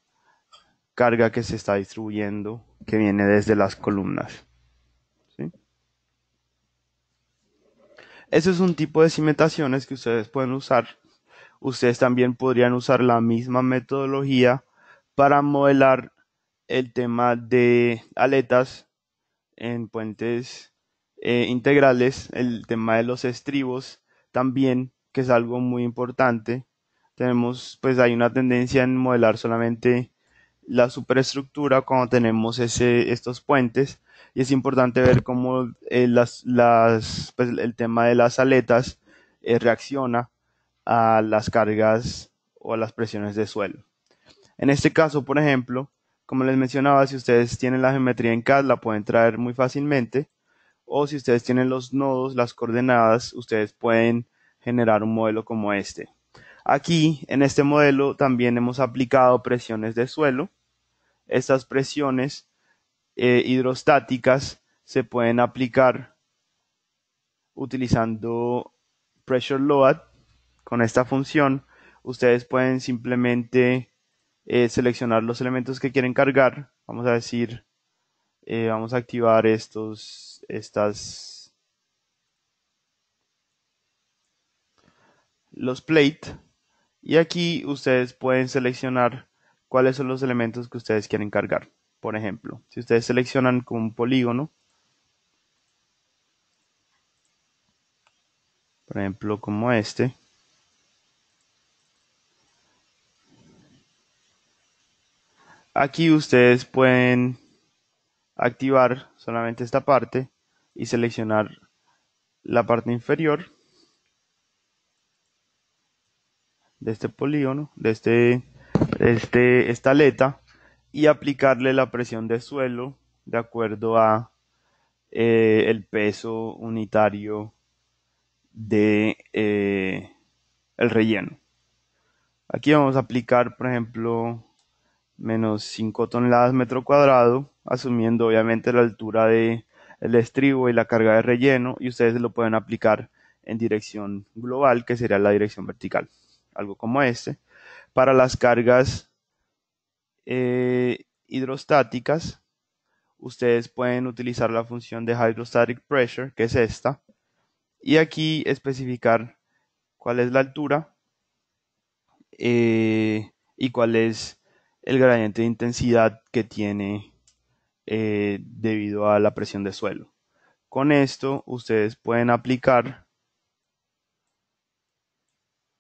Speaker 1: carga que se está distribuyendo que viene desde las columnas. ¿sí? Ese es un tipo de cimentaciones que ustedes pueden usar. Ustedes también podrían usar la misma metodología para modelar el tema de aletas en puentes eh, integrales, el tema de los estribos también, que es algo muy importante. Tenemos, pues hay una tendencia en modelar solamente la superestructura cuando tenemos estos puentes y es importante ver cómo eh, las, pues, el tema de las aletas eh, reacciona a las cargas o a las presiones de suelo. En este caso, por ejemplo, como les mencionaba, si ustedes tienen la geometría en CAD, la pueden traer muy fácilmente. O si ustedes tienen los nodos, las coordenadas, ustedes pueden generar un modelo como este. Aquí, en este modelo, también hemos aplicado presiones de suelo. Estas presiones eh, hidrostáticas se pueden aplicar utilizando pressure load con esta función ustedes pueden simplemente eh, seleccionar los elementos que quieren cargar. Vamos a decir, eh, vamos a activar estos, estas, los plate. Y aquí ustedes pueden seleccionar cuáles son los elementos que ustedes quieren cargar. Por ejemplo, si ustedes seleccionan como un polígono, por ejemplo como este, Aquí ustedes pueden activar solamente esta parte y seleccionar la parte inferior de este polígono, de, este, este, esta aleta y aplicarle la presión de suelo de acuerdo a eh, el peso unitario de eh, el relleno. Aquí vamos a aplicar, por ejemplo, menos 5 toneladas metro cuadrado, asumiendo obviamente la altura del estribo y la carga de relleno, y ustedes lo pueden aplicar en dirección global, que sería la dirección vertical, algo como este. Para las cargas eh, hidrostáticas, ustedes pueden utilizar la función de hydrostatic pressure, que es esta, y aquí especificar cuál es la altura eh, y cuál es el gradiente de intensidad que tiene eh, debido a la presión de suelo. Con esto ustedes pueden aplicar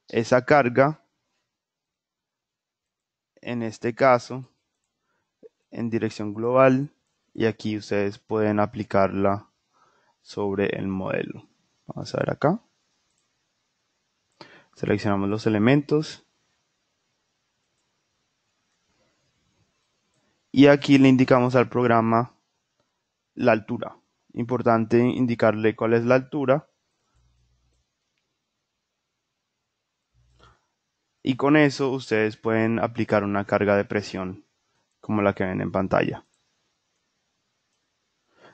Speaker 1: esa carga, en este caso, en dirección global y aquí ustedes pueden aplicarla sobre el modelo. Vamos a ver acá. Seleccionamos los elementos y aquí le indicamos al programa la altura. Importante indicarle cuál es la altura. Y con eso ustedes pueden aplicar una carga de presión como la que ven en pantalla.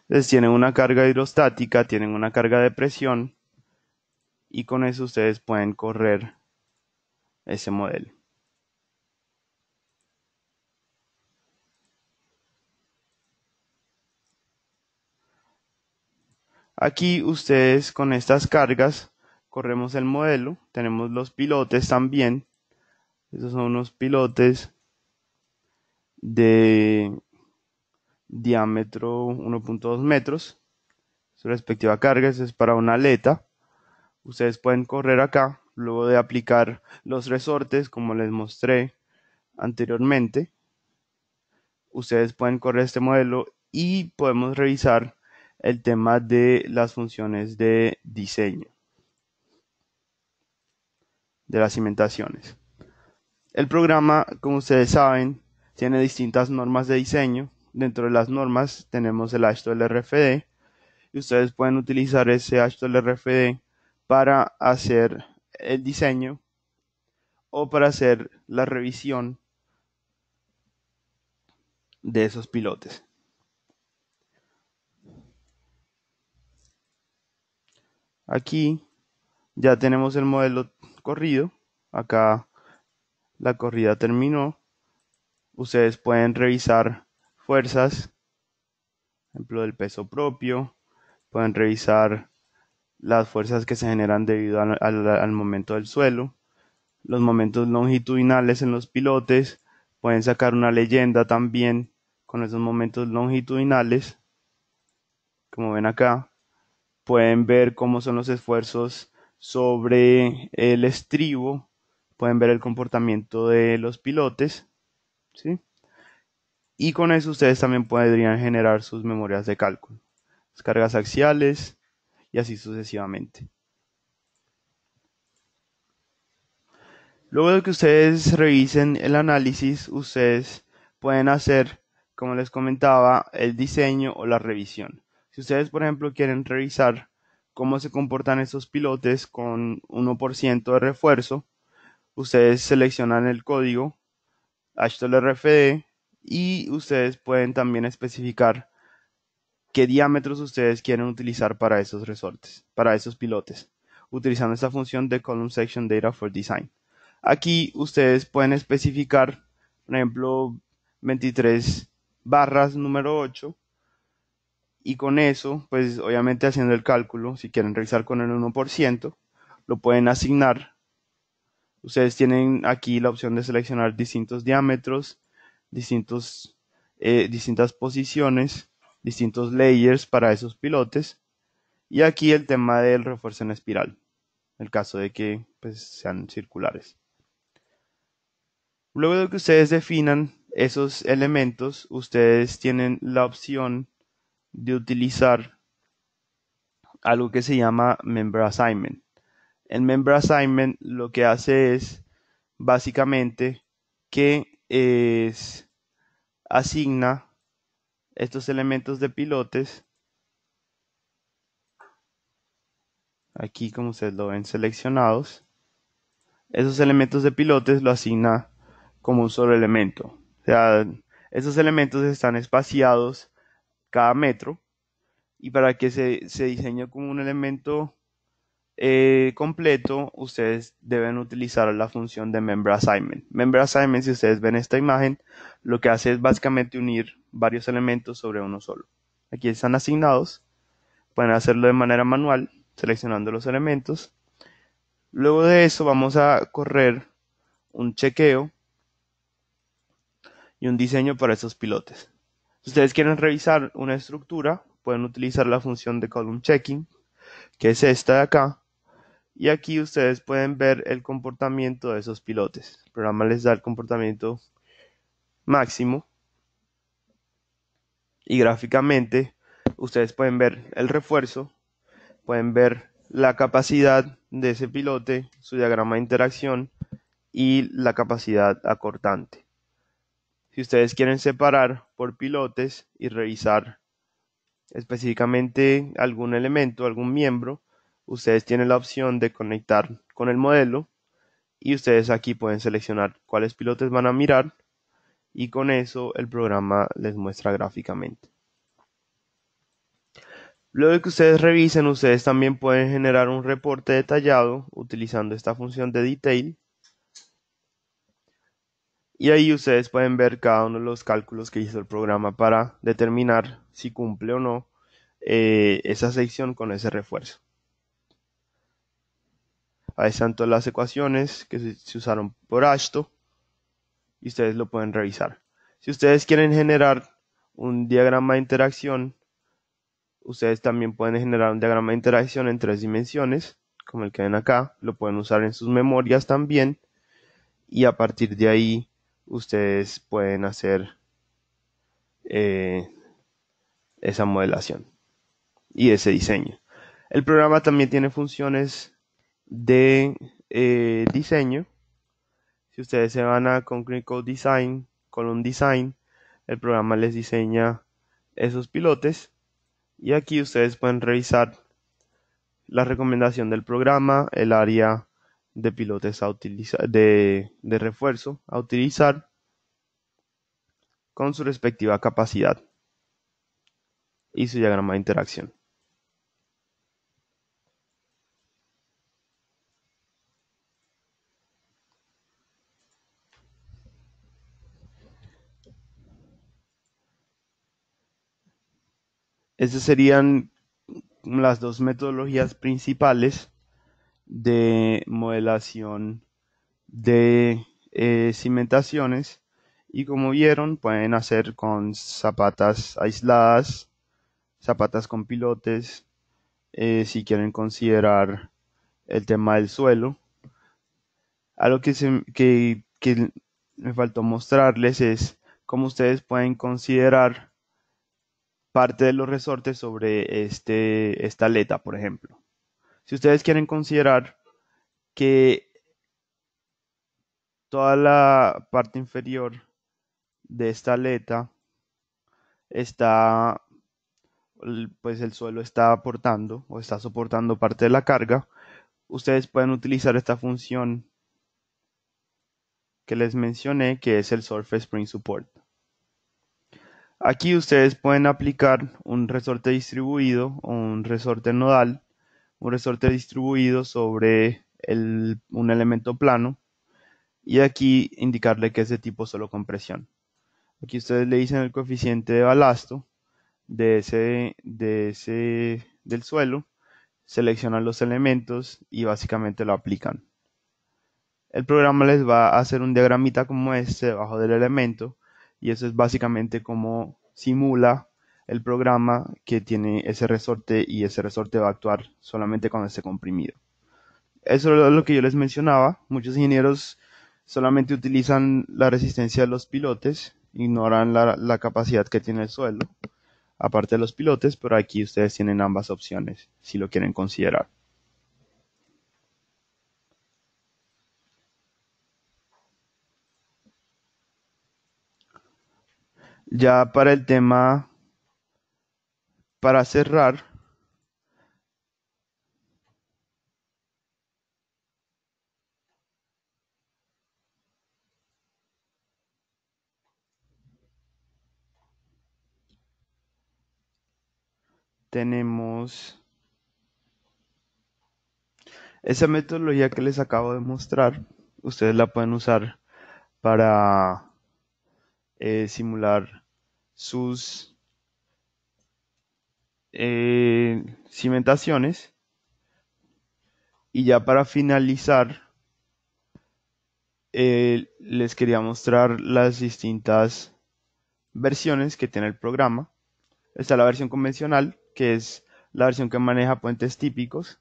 Speaker 1: Entonces tienen una carga hidrostática, tienen una carga de presión y con eso ustedes pueden correr ese modelo. Aquí ustedes con estas cargas corremos el modelo, tenemos los pilotes también. Estos son unos pilotes de diámetro 1.2 metros. Su respectiva carga es para una aleta. Ustedes pueden correr acá luego de aplicar los resortes como les mostré anteriormente. Ustedes pueden correr este modelo y podemos revisar el tema de las funciones de diseño de las cimentaciones. El programa, como ustedes saben, tiene distintas normas de diseño. Dentro de las normas tenemos el HTML-RFD y ustedes pueden utilizar ese HTML-RFD para hacer el diseño o para hacer la revisión de esos pilotes. Aquí ya tenemos el modelo corrido. Acá la corrida terminó. Ustedes pueden revisar fuerzas, ejemplo del peso propio. Pueden revisar las fuerzas que se generan debido al, al momento del suelo. Los momentos longitudinales en los pilotes. Pueden sacar una leyenda también con esos momentos longitudinales. Como ven acá, pueden ver cómo son los esfuerzos sobre el estribo, pueden ver el comportamiento de los pilotes, ¿sí? Y con eso ustedes también podrían generar sus memorias de cálculo, las cargas axiales y así sucesivamente. Luego de que ustedes revisen el análisis, ustedes pueden hacer, como les comentaba, el diseño o la revisión. Si ustedes, por ejemplo, quieren revisar cómo se comportan estos pilotes con 1% de refuerzo, ustedes seleccionan el código HTLRFD y ustedes pueden también especificar qué diámetros ustedes quieren utilizar para esos resortes, para esos pilotes, utilizando esta función de column section data for design. Aquí ustedes pueden especificar, por ejemplo, 23 barras número 8 y con eso, pues obviamente haciendo el cálculo, si quieren revisar con el 1%, lo pueden asignar. Ustedes tienen aquí la opción de seleccionar distintos diámetros, distintos, eh, distintas posiciones, distintos layers para esos pilotes. Y aquí el tema del refuerzo en espiral, en el caso de que pues, sean circulares. Luego de que ustedes definan esos elementos, ustedes tienen la opción de utilizar algo que se llama member assignment. El member assignment lo que hace es básicamente que es, asigna estos elementos de pilotes aquí como ustedes lo ven seleccionados esos elementos de pilotes lo asigna como un solo elemento o sea esos elementos están espaciados cada metro y para que se, diseñe como un elemento eh, completo, ustedes deben utilizar la función de member assignment. Member assignment, si ustedes ven esta imagen, lo que hace es básicamente unir varios elementos sobre uno solo. Aquí están asignados, pueden hacerlo de manera manual, seleccionando los elementos. Luego de eso vamos a correr un chequeo y un diseño para esos pilotes. Si ustedes quieren revisar una estructura, pueden utilizar la función de column checking, que es esta de acá. Y aquí ustedes pueden ver el comportamiento de esos pilotes. El programa les da el comportamiento máximo. Y gráficamente ustedes pueden ver el refuerzo, pueden ver la capacidad de ese pilote, su diagrama de interacción y la capacidad acortante. Si ustedes quieren separar por pilotes y revisar específicamente algún elemento, algún miembro, ustedes tienen la opción de conectar con el modelo y ustedes aquí pueden seleccionar cuáles pilotes van a mirar y con eso el programa les muestra gráficamente. Luego de que ustedes revisen, ustedes también pueden generar un reporte detallado utilizando esta función de detail y ahí ustedes pueden ver cada uno de los cálculos que hizo el programa para determinar si cumple o no eh, esa sección con ese refuerzo. Ahí están todas las ecuaciones que se, usaron por Ashto y ustedes lo pueden revisar. Si ustedes quieren generar un diagrama de interacción, ustedes también pueden generar un diagrama de interacción en tres dimensiones, como el que ven acá, lo pueden usar en sus memorias también y a partir de ahí ustedes pueden hacer eh, esa modelación y ese diseño. El programa también tiene funciones de eh, diseño. Si ustedes se van a Concrete Code Design, Column Design, el programa les diseña esos pilotes. Y aquí ustedes pueden revisar la recomendación del programa, el área de pilotes a utilizar, de, de refuerzo a utilizar con su respectiva capacidad y su diagrama de interacción. Estas serían las dos metodologías principales de modelación de eh, cimentaciones y como vieron pueden hacer con zapatas aisladas, zapatas con pilotes, eh, si quieren considerar el tema del suelo. Algo que, se, que, me faltó mostrarles es cómo ustedes pueden considerar parte de los resortes sobre este, esta aleta, por ejemplo si ustedes quieren considerar que toda la parte inferior de esta aleta está pues el suelo está aportando o está soportando parte de la carga ustedes pueden utilizar esta función que les mencioné que es el surface spring support aquí ustedes pueden aplicar un resorte distribuido o un resorte nodal un resorte distribuido sobre un elemento plano y aquí indicarle que es de tipo solo compresión. Aquí ustedes le dicen el coeficiente de balasto de ese, de ese, del suelo, seleccionan los elementos y básicamente lo aplican. El programa les va a hacer un diagramita como este debajo del elemento y eso es básicamente como simula el programa que tiene ese resorte y ese resorte va a actuar solamente cuando esté comprimido. Eso es lo que yo les mencionaba. Muchos ingenieros solamente utilizan la resistencia de los pilotes, ignoran la, la capacidad que tiene el suelo, aparte de los pilotes, pero aquí ustedes tienen ambas opciones si lo quieren considerar. Ya para el tema para cerrar, tenemos esa metodología que les acabo de mostrar, ustedes la pueden usar para eh, simular sus eh, cimentaciones. Y ya para finalizar, eh, les quería mostrar las distintas versiones que tiene el programa. Está la versión convencional, que es la versión que maneja puentes típicos.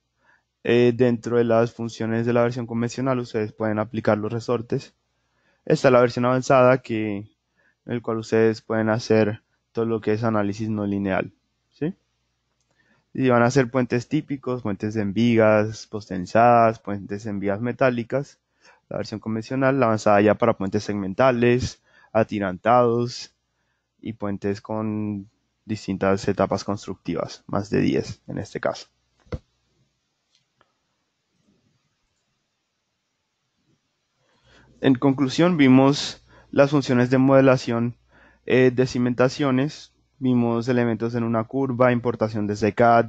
Speaker 1: Eh, dentro de las funciones de la versión convencional, ustedes pueden aplicar los resortes. Está la versión avanzada, que, en el cual ustedes pueden hacer todo lo que es análisis no lineal y van a ser puentes típicos, puentes en vigas postensadas, puentes en vigas metálicas, la versión convencional, la avanzada ya para puentes segmentales, atirantados y puentes con distintas etapas constructivas, más de 10 en este caso. En conclusión, vimos las funciones de modelación eh, de cimentaciones Vimos elementos en una curva, importación de SECAD,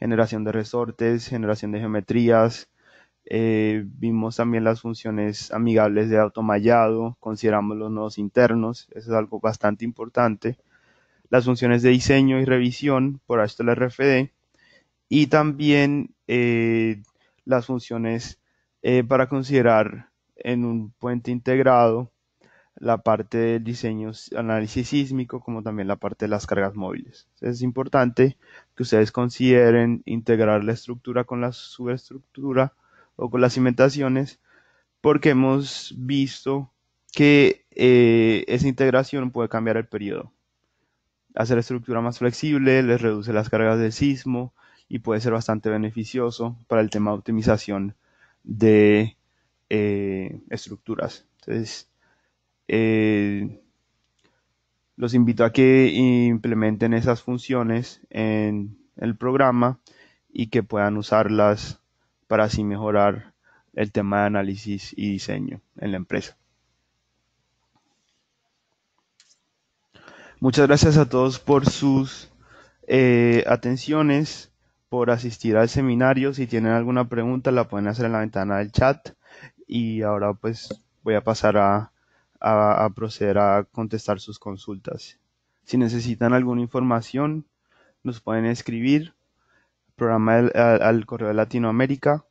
Speaker 1: generación de resortes, generación de geometrías. Eh, vimos también las funciones amigables de automallado, consideramos los nodos internos, eso es algo bastante importante. Las funciones de diseño y revisión por HTLRFD y también eh, las funciones eh, para considerar en un puente integrado la parte del diseño, análisis sísmico, como también la parte de las cargas móviles. Es importante que ustedes consideren integrar la estructura con la subestructura o con las cimentaciones, porque hemos visto que eh, esa integración puede cambiar el periodo. Hacer estructura más flexible les reduce las cargas del sismo y puede ser bastante beneficioso para el tema de optimización de eh, estructuras. Entonces, eh, los invito a que implementen esas funciones en el programa y que puedan usarlas para así mejorar el tema de análisis y diseño en la empresa. Muchas gracias a todos por sus eh, atenciones, por asistir al seminario. Si tienen alguna pregunta la pueden hacer en la ventana del chat y ahora pues voy a pasar a a, proceder a contestar sus consultas. Si necesitan alguna información, nos pueden escribir programa al, correo de Latinoamérica,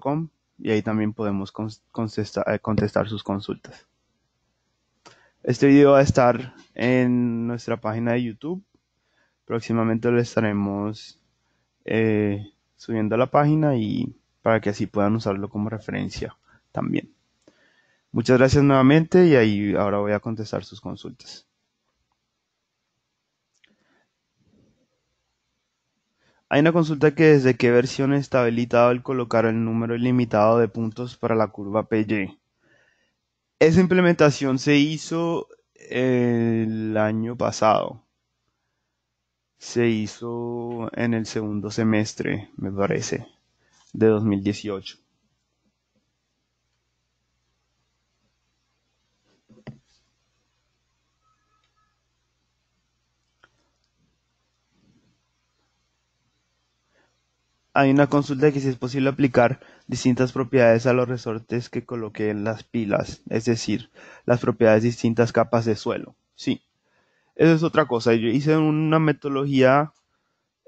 Speaker 1: com y ahí también podemos eh, contestar, sus consultas. Este video va a estar en nuestra página de YouTube. Próximamente lo estaremos eh, subiendo a la página y para que así puedan usarlo como referencia también. Muchas gracias nuevamente y ahí ahora voy a contestar sus consultas. Hay una consulta que desde qué versión está habilitado el colocar el número ilimitado de puntos para la curva PG. Esa implementación se hizo el año pasado. Se hizo en el segundo semestre, me parece, de 2018. Hay una consulta que si es posible aplicar distintas propiedades a los resortes que coloqué en las pilas, es decir, las propiedades de distintas capas de suelo. Sí, eso es otra cosa. Yo hice una metodología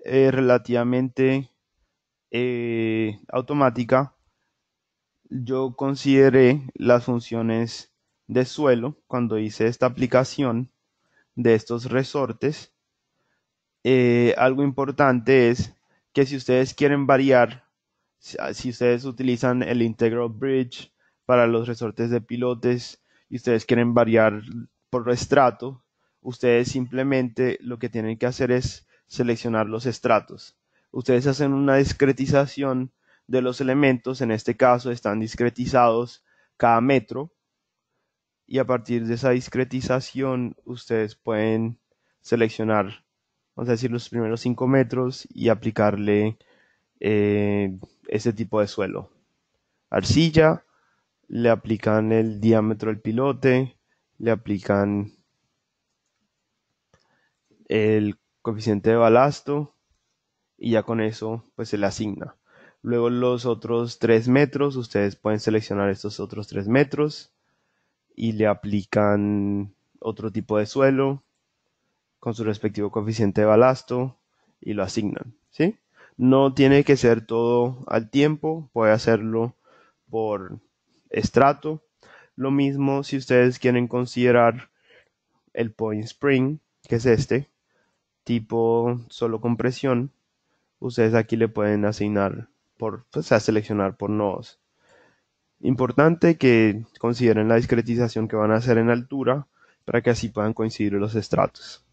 Speaker 1: eh, relativamente eh, automática. Yo consideré las funciones de suelo cuando hice esta aplicación de estos resortes. Eh, algo importante es que si ustedes quieren variar, ah, si ustedes utilizan el Integral Bridge para los resortes de pilotes y ustedes quieren variar por estrato, ustedes simplemente lo que tienen que hacer es seleccionar los estratos. Ustedes hacen una discretización de los elementos, en este caso están discretizados cada metro, y a partir de esa discretización ustedes pueden seleccionar vamos a decir, los primeros 5 metros y aplicarle eh, ese tipo de suelo. Arcilla, le aplican el diámetro del pilote, le aplican el coeficiente de balasto y ya con eso pues se le asigna. Luego los otros 3 metros, ustedes pueden seleccionar estos otros 3 metros y le aplican otro tipo de suelo, con su respectivo coeficiente de balasto y lo asignan. ¿sí? No tiene que ser todo al tiempo, puede hacerlo por estrato. Lo mismo si ustedes quieren considerar el point spring, que es este, tipo solo compresión, ustedes aquí le pueden asignar por, o pues, sea, seleccionar por nodos. Importante que consideren la discretización que van a hacer en altura para que así puedan coincidir los estratos.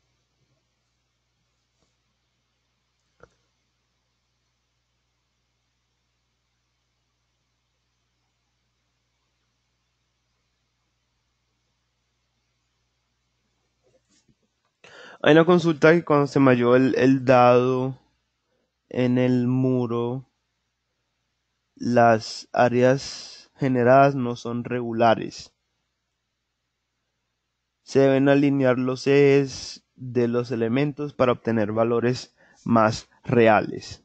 Speaker 1: Hay una consulta que cuando se me el, dado en el muro, las áreas generadas no son regulares. Se deben alinear los ejes de los elementos para obtener valores más reales.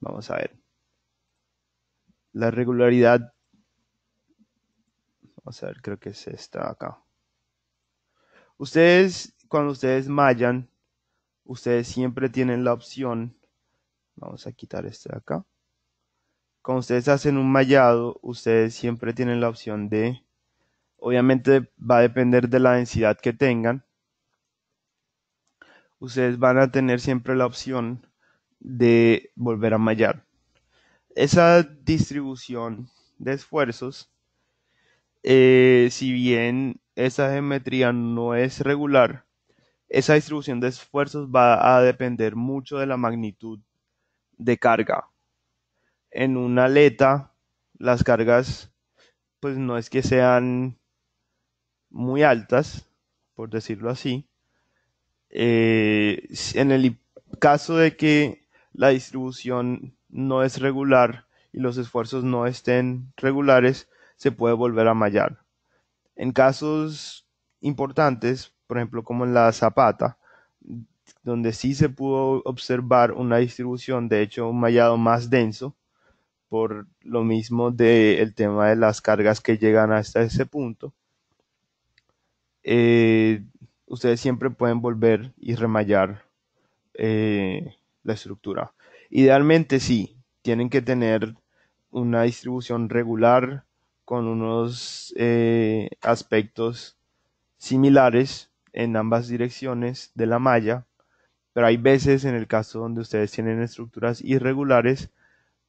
Speaker 1: Vamos a ver. La regularidad. Vamos a ver, creo que es esta acá. Ustedes cuando ustedes mallan, ustedes siempre tienen la opción, vamos a quitar este de acá, cuando ustedes hacen un mallado, ustedes siempre tienen la opción de, obviamente va a depender de la densidad que tengan, ustedes van a tener siempre la opción de volver a mallar. Esa distribución de esfuerzos, eh, si bien esa geometría no es regular, esa distribución de esfuerzos va a depender mucho de la magnitud de carga. En una aleta, las cargas, pues no es que sean muy altas, por decirlo así. Eh, en el caso de que la distribución no es regular y los esfuerzos no estén regulares, se puede volver a mallar. En casos importantes, por ejemplo, como en la Zapata, donde sí se pudo observar una distribución, de hecho, un mallado más denso, por lo mismo del tema de las cargas que llegan hasta ese punto. Eh, ustedes siempre pueden volver y remallar eh, la estructura. Idealmente sí, tienen que tener una distribución regular con unos eh, aspectos similares en ambas direcciones de la malla, pero hay veces en el caso donde ustedes tienen estructuras irregulares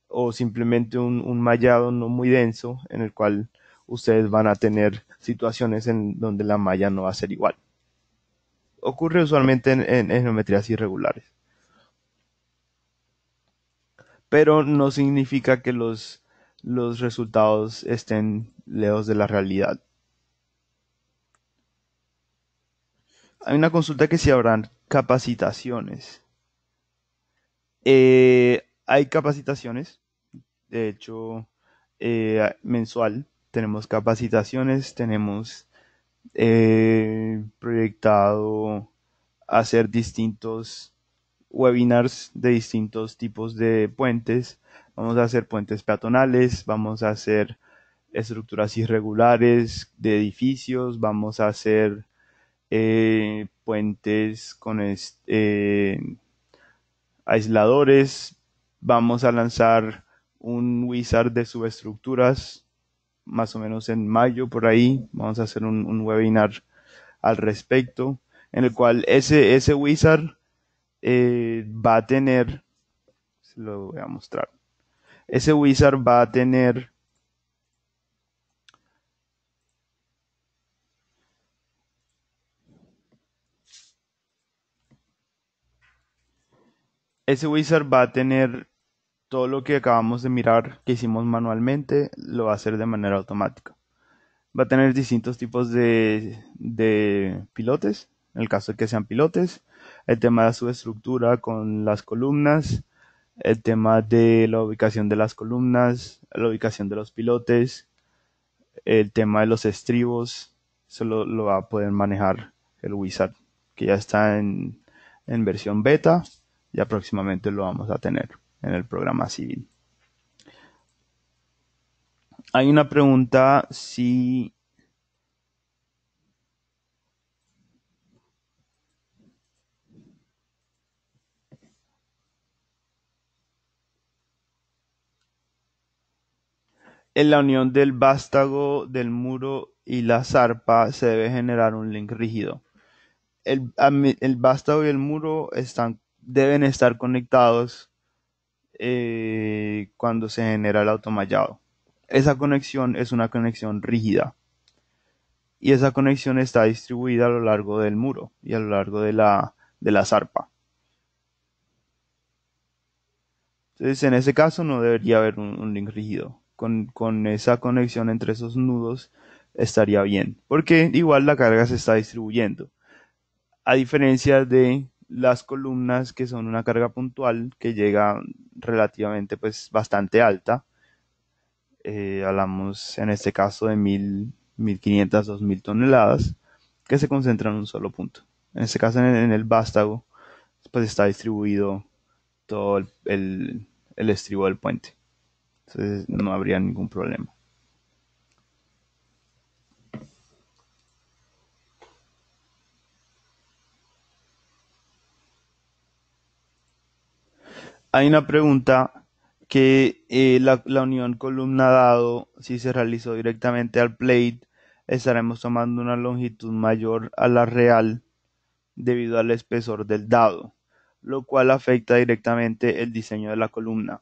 Speaker 1: o simplemente un, mallado no muy denso en el cual ustedes van a tener situaciones en donde la malla no va a ser igual. Ocurre usualmente en, geometrías irregulares. Pero no significa que los, los resultados estén lejos de la realidad. Hay una consulta que si habrán capacitaciones. Eh, hay capacitaciones, de hecho, eh, mensual. Tenemos capacitaciones, tenemos eh, proyectado hacer distintos webinars de distintos tipos de puentes. Vamos a hacer puentes peatonales, vamos a hacer estructuras irregulares de edificios, vamos a hacer eh, puentes con eh, aisladores. Vamos a lanzar un wizard de subestructuras más o menos en mayo por ahí. Vamos a hacer un, webinar al respecto en el cual ese, ese wizard eh, va a tener, se lo voy a mostrar, ese wizard va a tener ese wizard va a tener todo lo que acabamos de mirar que hicimos manualmente, lo va a hacer de manera automática. Va a tener distintos tipos de, pilotes, en el caso de que sean pilotes, el tema de su estructura con las columnas, el tema de la ubicación de las columnas, la ubicación de los pilotes, el tema de los estribos, eso lo, va a poder manejar el wizard, que ya está en versión beta ya próximamente lo vamos a tener en el programa civil. Hay una pregunta si en la unión del vástago, del muro y la zarpa se debe generar un link rígido. El, el vástago y el muro están deben estar conectados eh, cuando se genera el automallado. Esa conexión es una conexión rígida y esa conexión está distribuida a lo largo del muro y a lo largo de la, de la zarpa. Entonces, en ese caso no debería haber un, link rígido. Con, con, esa conexión entre esos nudos estaría bien, porque igual la carga se está distribuyendo. A diferencia de las columnas que son una carga puntual que llega relativamente pues bastante alta. Eh, hablamos en este caso de 1000, 1500, 2000 toneladas que se concentran en un solo punto. En este caso en el, vástago pues está distribuido todo el estribo del puente. Entonces no habría ningún problema. hay una pregunta que eh, la, unión columna dado, si se realizó directamente al plate, estaremos tomando una longitud mayor a la real debido al espesor del dado, lo cual afecta directamente el diseño de la columna.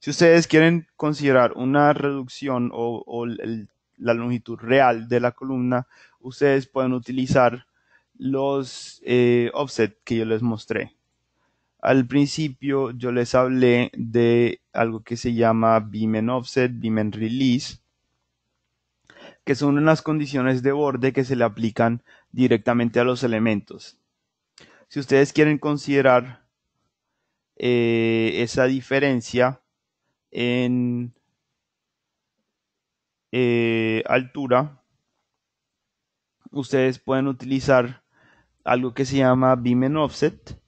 Speaker 1: Si ustedes quieren considerar una reducción o, la longitud real de la columna, ustedes pueden utilizar los eh, offset que yo les mostré. Al principio yo les hablé de algo que se llama BIMEN offset, BIMEN release, que son unas condiciones de borde que se le aplican directamente a los elementos. Si ustedes quieren considerar eh, esa diferencia en eh, altura, ustedes pueden utilizar algo que se llama BIMEN offset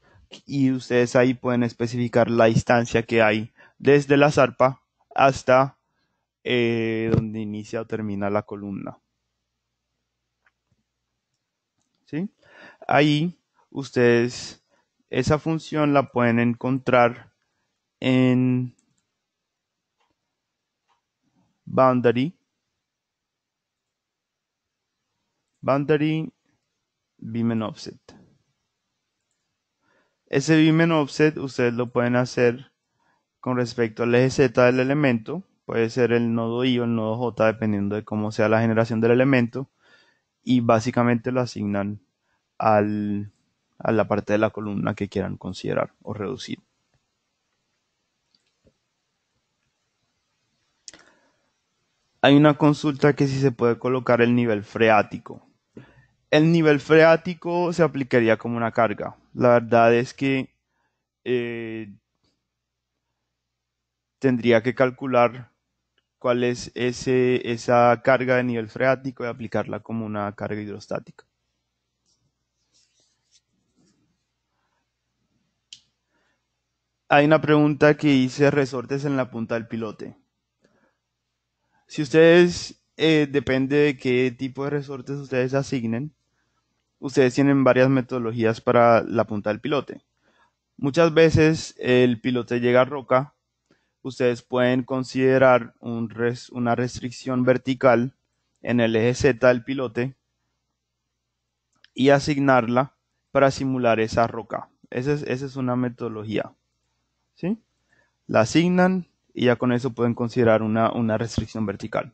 Speaker 1: y ustedes ahí pueden especificar la distancia que hay desde la zarpa hasta eh, donde inicia o termina la columna. ¿Sí? Ahí ustedes esa función la pueden encontrar en boundary boundary beam offset ese vimen Offset ustedes lo pueden hacer con respecto al eje Z del elemento. Puede ser el nodo I o el nodo J dependiendo de cómo sea la generación del elemento. Y básicamente lo asignan a la parte de la columna que quieran considerar o reducir. Hay una consulta que si se puede colocar el nivel freático. El nivel freático se aplicaría como una carga, la verdad es que eh, tendría que calcular cuál es esa carga de nivel freático y aplicarla como una carga hidrostática. Hay una pregunta que hice resortes en la punta del pilote. Si ustedes, eh, depende de qué tipo de resortes ustedes asignen, ustedes tienen varias metodologías para la punta del pilote. Muchas veces el pilote llega a roca, ustedes pueden considerar una restricción vertical en el eje Z del pilote y asignarla para simular esa roca. Esa es, una metodología. ¿sí? La asignan y ya con eso pueden considerar una, una restricción vertical.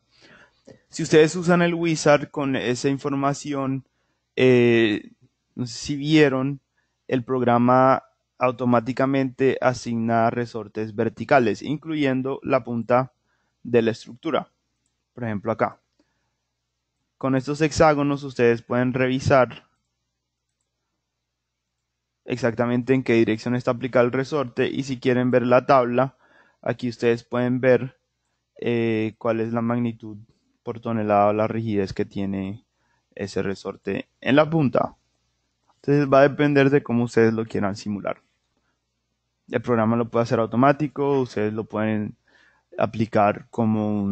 Speaker 1: Si ustedes usan el wizard con esa información, si eh, vieron, el programa automáticamente asigna resortes verticales, incluyendo la punta de la estructura. Por ejemplo, acá. Con estos hexágonos ustedes pueden revisar exactamente en qué dirección está aplicado el resorte y si quieren ver la tabla, aquí ustedes pueden ver eh, cuál es la magnitud por tonelada la rigidez que tiene ese resorte en la punta. Entonces va a depender de cómo ustedes lo quieran simular. El programa lo puede hacer automático, ustedes lo pueden aplicar como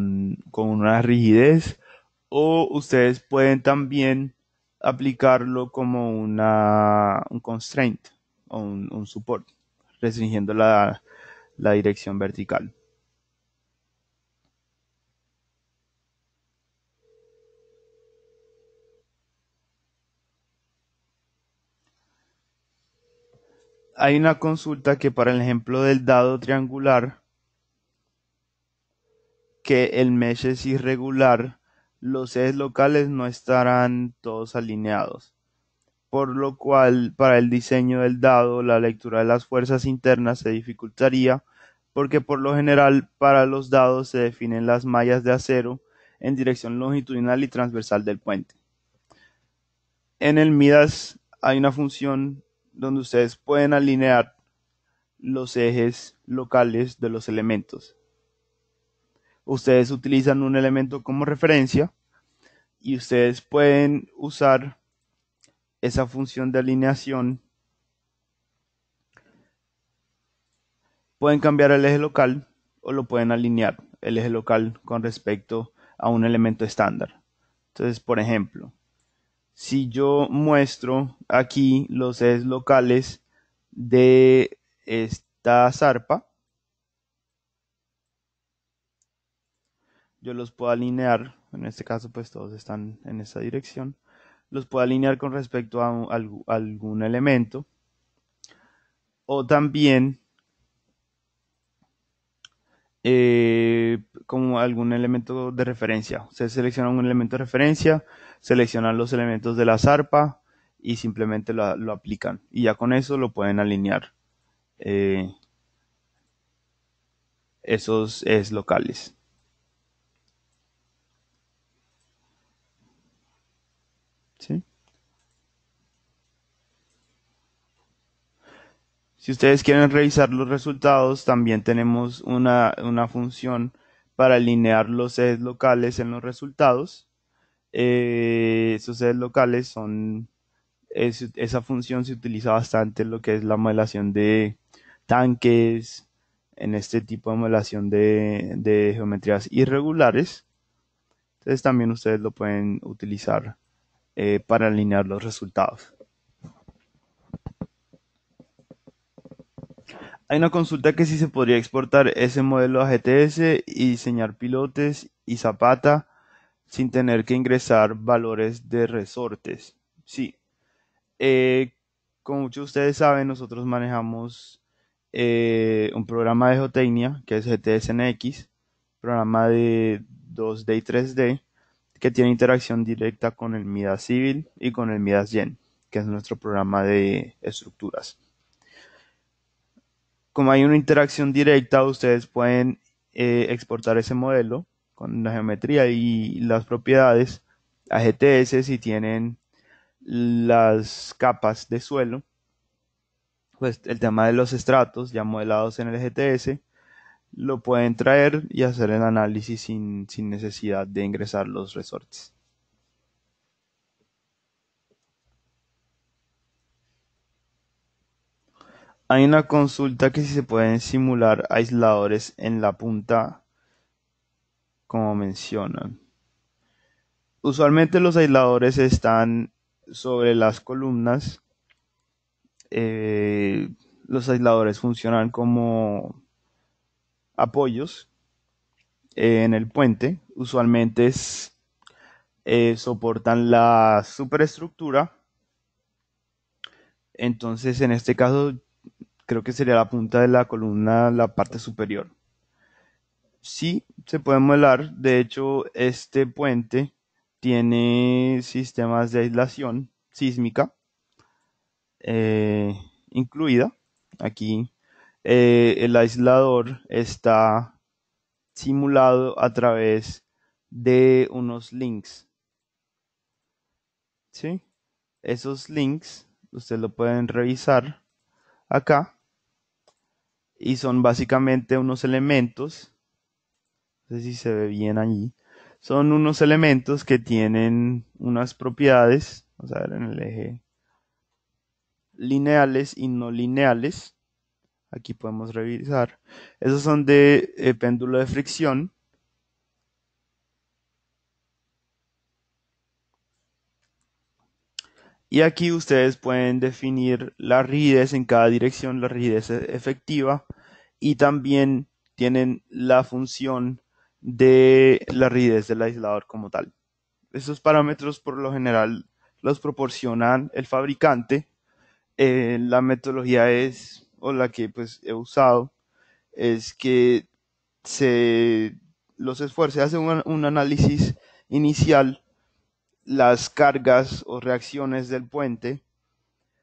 Speaker 1: con una rigidez o ustedes pueden también aplicarlo como una, un constraint o un, un support, restringiendo la dirección vertical. Hay una consulta que para el ejemplo del dado triangular que el mesh es irregular, los ejes locales no estarán todos alineados, por lo cual para el diseño del dado la lectura de las fuerzas internas se dificultaría porque por lo general para los dados se definen las mallas de acero en dirección longitudinal y transversal del puente. En el MIDAS hay una función donde ustedes pueden alinear los ejes locales de los elementos. Ustedes utilizan un elemento como referencia y ustedes pueden usar esa función de alineación. Pueden cambiar el eje local o lo pueden alinear el eje local con respecto a un elemento estándar. Entonces, por ejemplo, si yo muestro aquí los es locales de esta zarpa, yo los puedo alinear, en este caso pues todos están en esta dirección, los puedo alinear con respecto a algún elemento, o también eh, como algún elemento de referencia. Se selecciona un elemento de referencia, seleccionan los elementos de la zarpa y simplemente lo, aplican. Y ya con eso lo pueden alinear. Eh, esos es locales. ¿Sí? Si ustedes quieren revisar los resultados, también tenemos una, función para alinear los sedes locales en los resultados. Eh, esos sedes locales son, esa función se utiliza bastante en lo que es la modelación de tanques, en este tipo de modelación de, geometrías irregulares. Entonces también ustedes lo pueden utilizar eh, para alinear los resultados. hay una consulta que si se podría exportar ese modelo a GTS y diseñar pilotes y zapata sin tener que ingresar valores de resortes. Sí. Eh, como muchos de ustedes saben, nosotros manejamos eh, un programa de geotecnia que es GTS NX, programa de 2D y 3D que tiene interacción directa con el Midas Civil y con el Midas Gen, que es nuestro programa de estructuras como hay una interacción directa, ustedes pueden eh, exportar ese modelo con la geometría y las propiedades a GTS si tienen las capas de suelo. Pues el tema de los estratos ya modelados en el GTS lo pueden traer y hacer el análisis sin necesidad de ingresar los resortes. Hay una consulta que si se pueden simular aisladores en la punta como mencionan. Usualmente los aisladores están sobre las columnas. Eh, los aisladores funcionan como apoyos eh, en el puente. Usualmente eh, soportan la superestructura. Entonces en este caso creo que sería la punta de la columna, la parte superior. Sí, se puede modelar. De hecho, este puente tiene sistemas de aislación sísmica eh, incluida. Aquí eh, el aislador está simulado a través de unos links. ¿Sí? Esos links, ustedes lo pueden revisar acá y son básicamente unos elementos, no sé si se ve bien allí, son unos elementos que tienen unas propiedades, vamos a ver en el eje, lineales y no lineales, aquí podemos revisar, esos son de eh, péndulo de fricción, Y aquí ustedes pueden definir la rigidez en cada dirección, la rigidez e-, efectiva, y también tienen la función de la rigidez del aislador como tal. Estos parámetros por lo general los proporcionan el fabricante. Eh, la metodología es, o la que pues he usado, es que se los esfuerce, hace un análisis inicial las cargas o reacciones del puente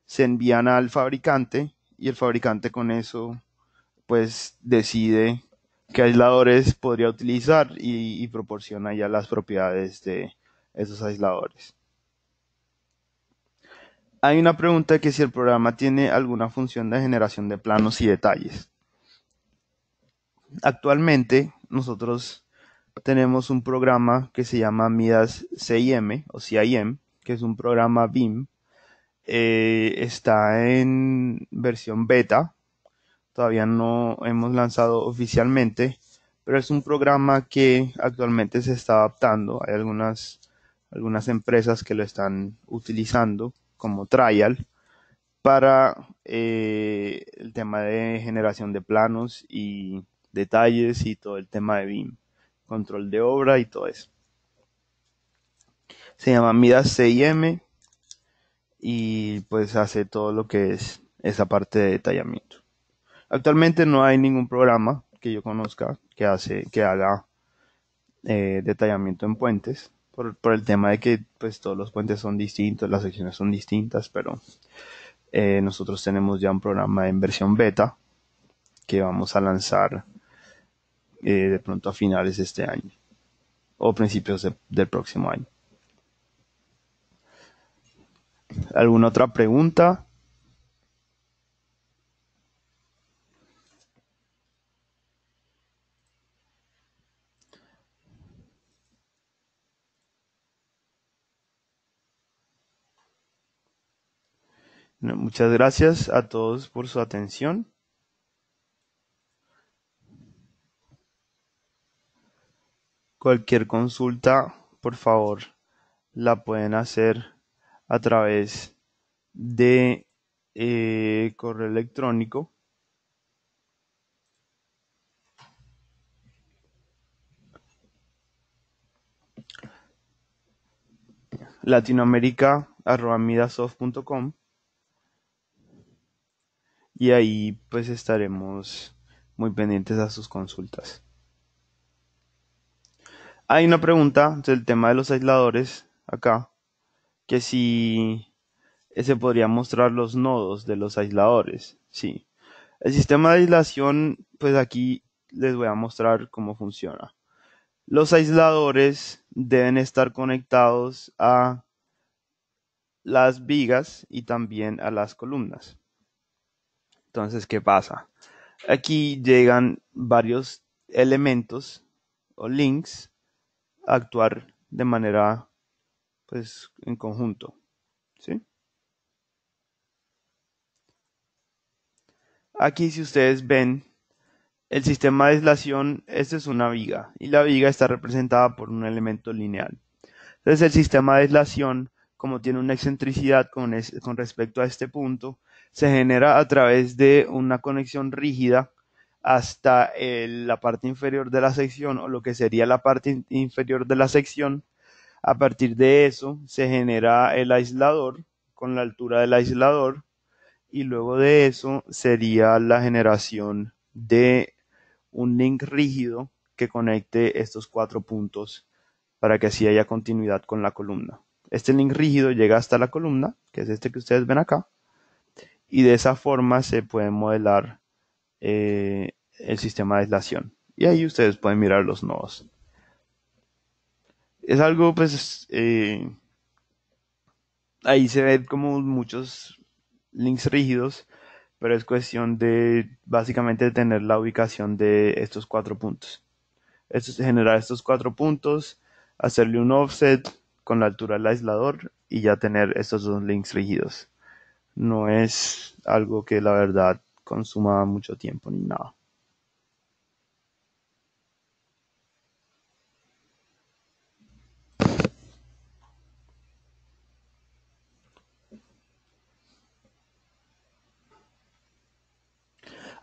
Speaker 1: se envían al fabricante y el fabricante con eso pues decide qué aisladores podría utilizar y, proporciona ya las propiedades de esos aisladores. Hay una pregunta que si el programa tiene alguna función de generación de planos y detalles. Actualmente nosotros tenemos un programa que se llama Midas CIM o CIM, que es un programa BIM. Eh, está en versión beta, todavía no hemos lanzado oficialmente, pero es un programa que actualmente se está adaptando. Hay algunas, algunas empresas que lo están utilizando como trial para eh, el tema de generación de planos y detalles y todo el tema de BIM control de obra y todo eso. Se llama Midas CIM y pues hace todo lo que es esa parte de detallamiento. Actualmente no hay ningún programa que yo conozca que, hace, que haga eh, detallamiento en puentes. Por, el tema de que pues todos los puentes son distintos, las secciones son distintas, pero eh, nosotros tenemos ya un programa en versión beta que vamos a lanzar eh, de pronto a finales de este año o principios del próximo año. ¿Alguna otra pregunta? Muchas gracias a todos por su atención. Cualquier consulta, por favor, la pueden hacer a través de eh, correo electrónico. latinoamérica.midasoft.com y ahí pues estaremos muy pendientes a sus consultas. Hay una pregunta del tema de los aisladores acá, que si eh, se podría mostrar los nodos de los aisladores. Sí. El sistema de aislación, pues aquí les voy a mostrar cómo funciona. Los aisladores deben estar conectados a las vigas y también a las columnas. Entonces, ¿qué pasa? Aquí llegan varios elementos o links actuar de manera pues en conjunto. ¿sí? Aquí si ustedes ven el sistema de aislación, esta es una viga y la viga está representada por un elemento lineal. Entonces el sistema de aislación, como tiene una excentricidad con, con respecto a este punto, se genera a través de una conexión rígida hasta eh, la parte inferior de la sección o lo que sería la parte inferior de la sección. A partir de eso se genera el aislador con la altura del aislador y luego de eso sería la generación de un link rígido que conecte estos cuatro puntos para que así haya continuidad con la columna. Este link rígido llega hasta la columna, que es este que ustedes ven acá, y de esa forma se puede modelar eh, el sistema de aislación. Y ahí ustedes pueden mirar los nodos. Es algo, pues, eh, ahí se ven como muchos links rígidos, pero es cuestión de básicamente tener la ubicación de estos cuatro puntos. Esto es generar estos cuatro puntos, hacerle un offset con la altura del aislador y ya tener estos dos links rígidos. No es algo que la verdad consuma mucho tiempo ni nada.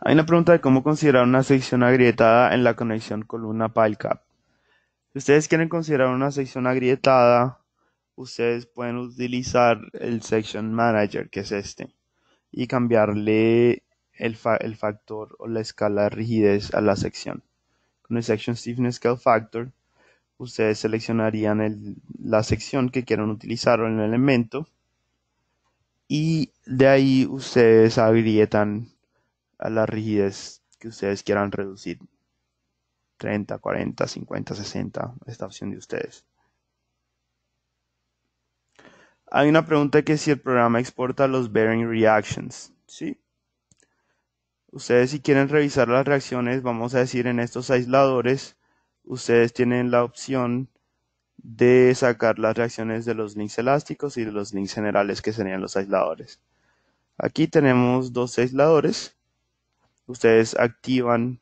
Speaker 1: Hay una pregunta de cómo considerar una sección agrietada en la conexión columna-pile-cap. Si ustedes quieren considerar una sección agrietada, ustedes pueden utilizar el Section Manager, que es este, y cambiarle el, factor o la escala de rigidez a la sección. Con el Section Stiffness Scale Factor, ustedes seleccionarían el, la sección que quieran utilizar o el elemento y de ahí ustedes agrietan a la rigidez que ustedes quieran reducir. 30, 40, 50, 60, esta opción de ustedes. Hay una pregunta que si el programa exporta los bearing reactions. Sí, Ustedes si quieren revisar las reacciones, vamos a decir en estos aisladores, ustedes tienen la opción de sacar las reacciones de los links elásticos y de los links generales que serían los aisladores. Aquí tenemos dos aisladores. Ustedes activan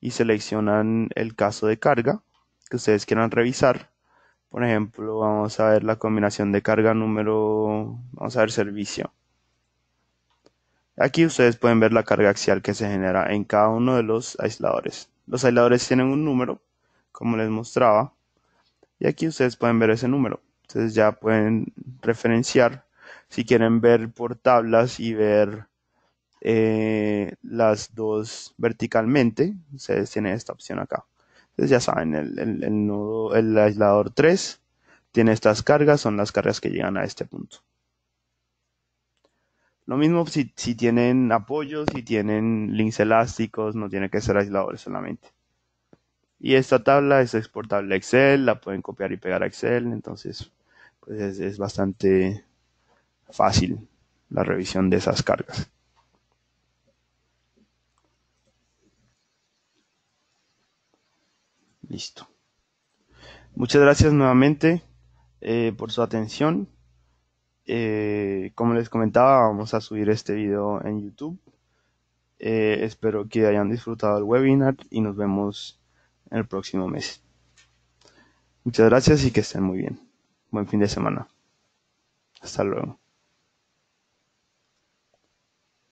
Speaker 1: y seleccionan el caso de carga que ustedes quieran revisar. Por ejemplo, vamos a ver la combinación de carga número, vamos a ver servicio. Aquí ustedes pueden ver la carga axial que se genera en cada uno de los aisladores. Los aisladores tienen un número, como les mostraba, y aquí ustedes pueden ver ese número. Ustedes ya pueden referenciar si quieren ver por tablas y ver eh, las dos verticalmente. Ustedes tienen esta opción acá. Entonces ya saben, el, el, el aislador 3 tiene estas cargas, son las cargas que llegan a este punto. Lo mismo si, tienen apoyos, si tienen links elásticos, no tiene que ser aisladores solamente. Y esta tabla es exportable a Excel, la pueden copiar y pegar a Excel, entonces pues es, bastante fácil la revisión de esas cargas. Listo. Muchas gracias nuevamente eh, por su atención. Eh, como les comentaba, vamos a subir este video en YouTube. Eh, espero que hayan disfrutado el webinar y nos vemos en el próximo mes. Muchas gracias y que estén muy bien. Buen fin de semana. Hasta luego.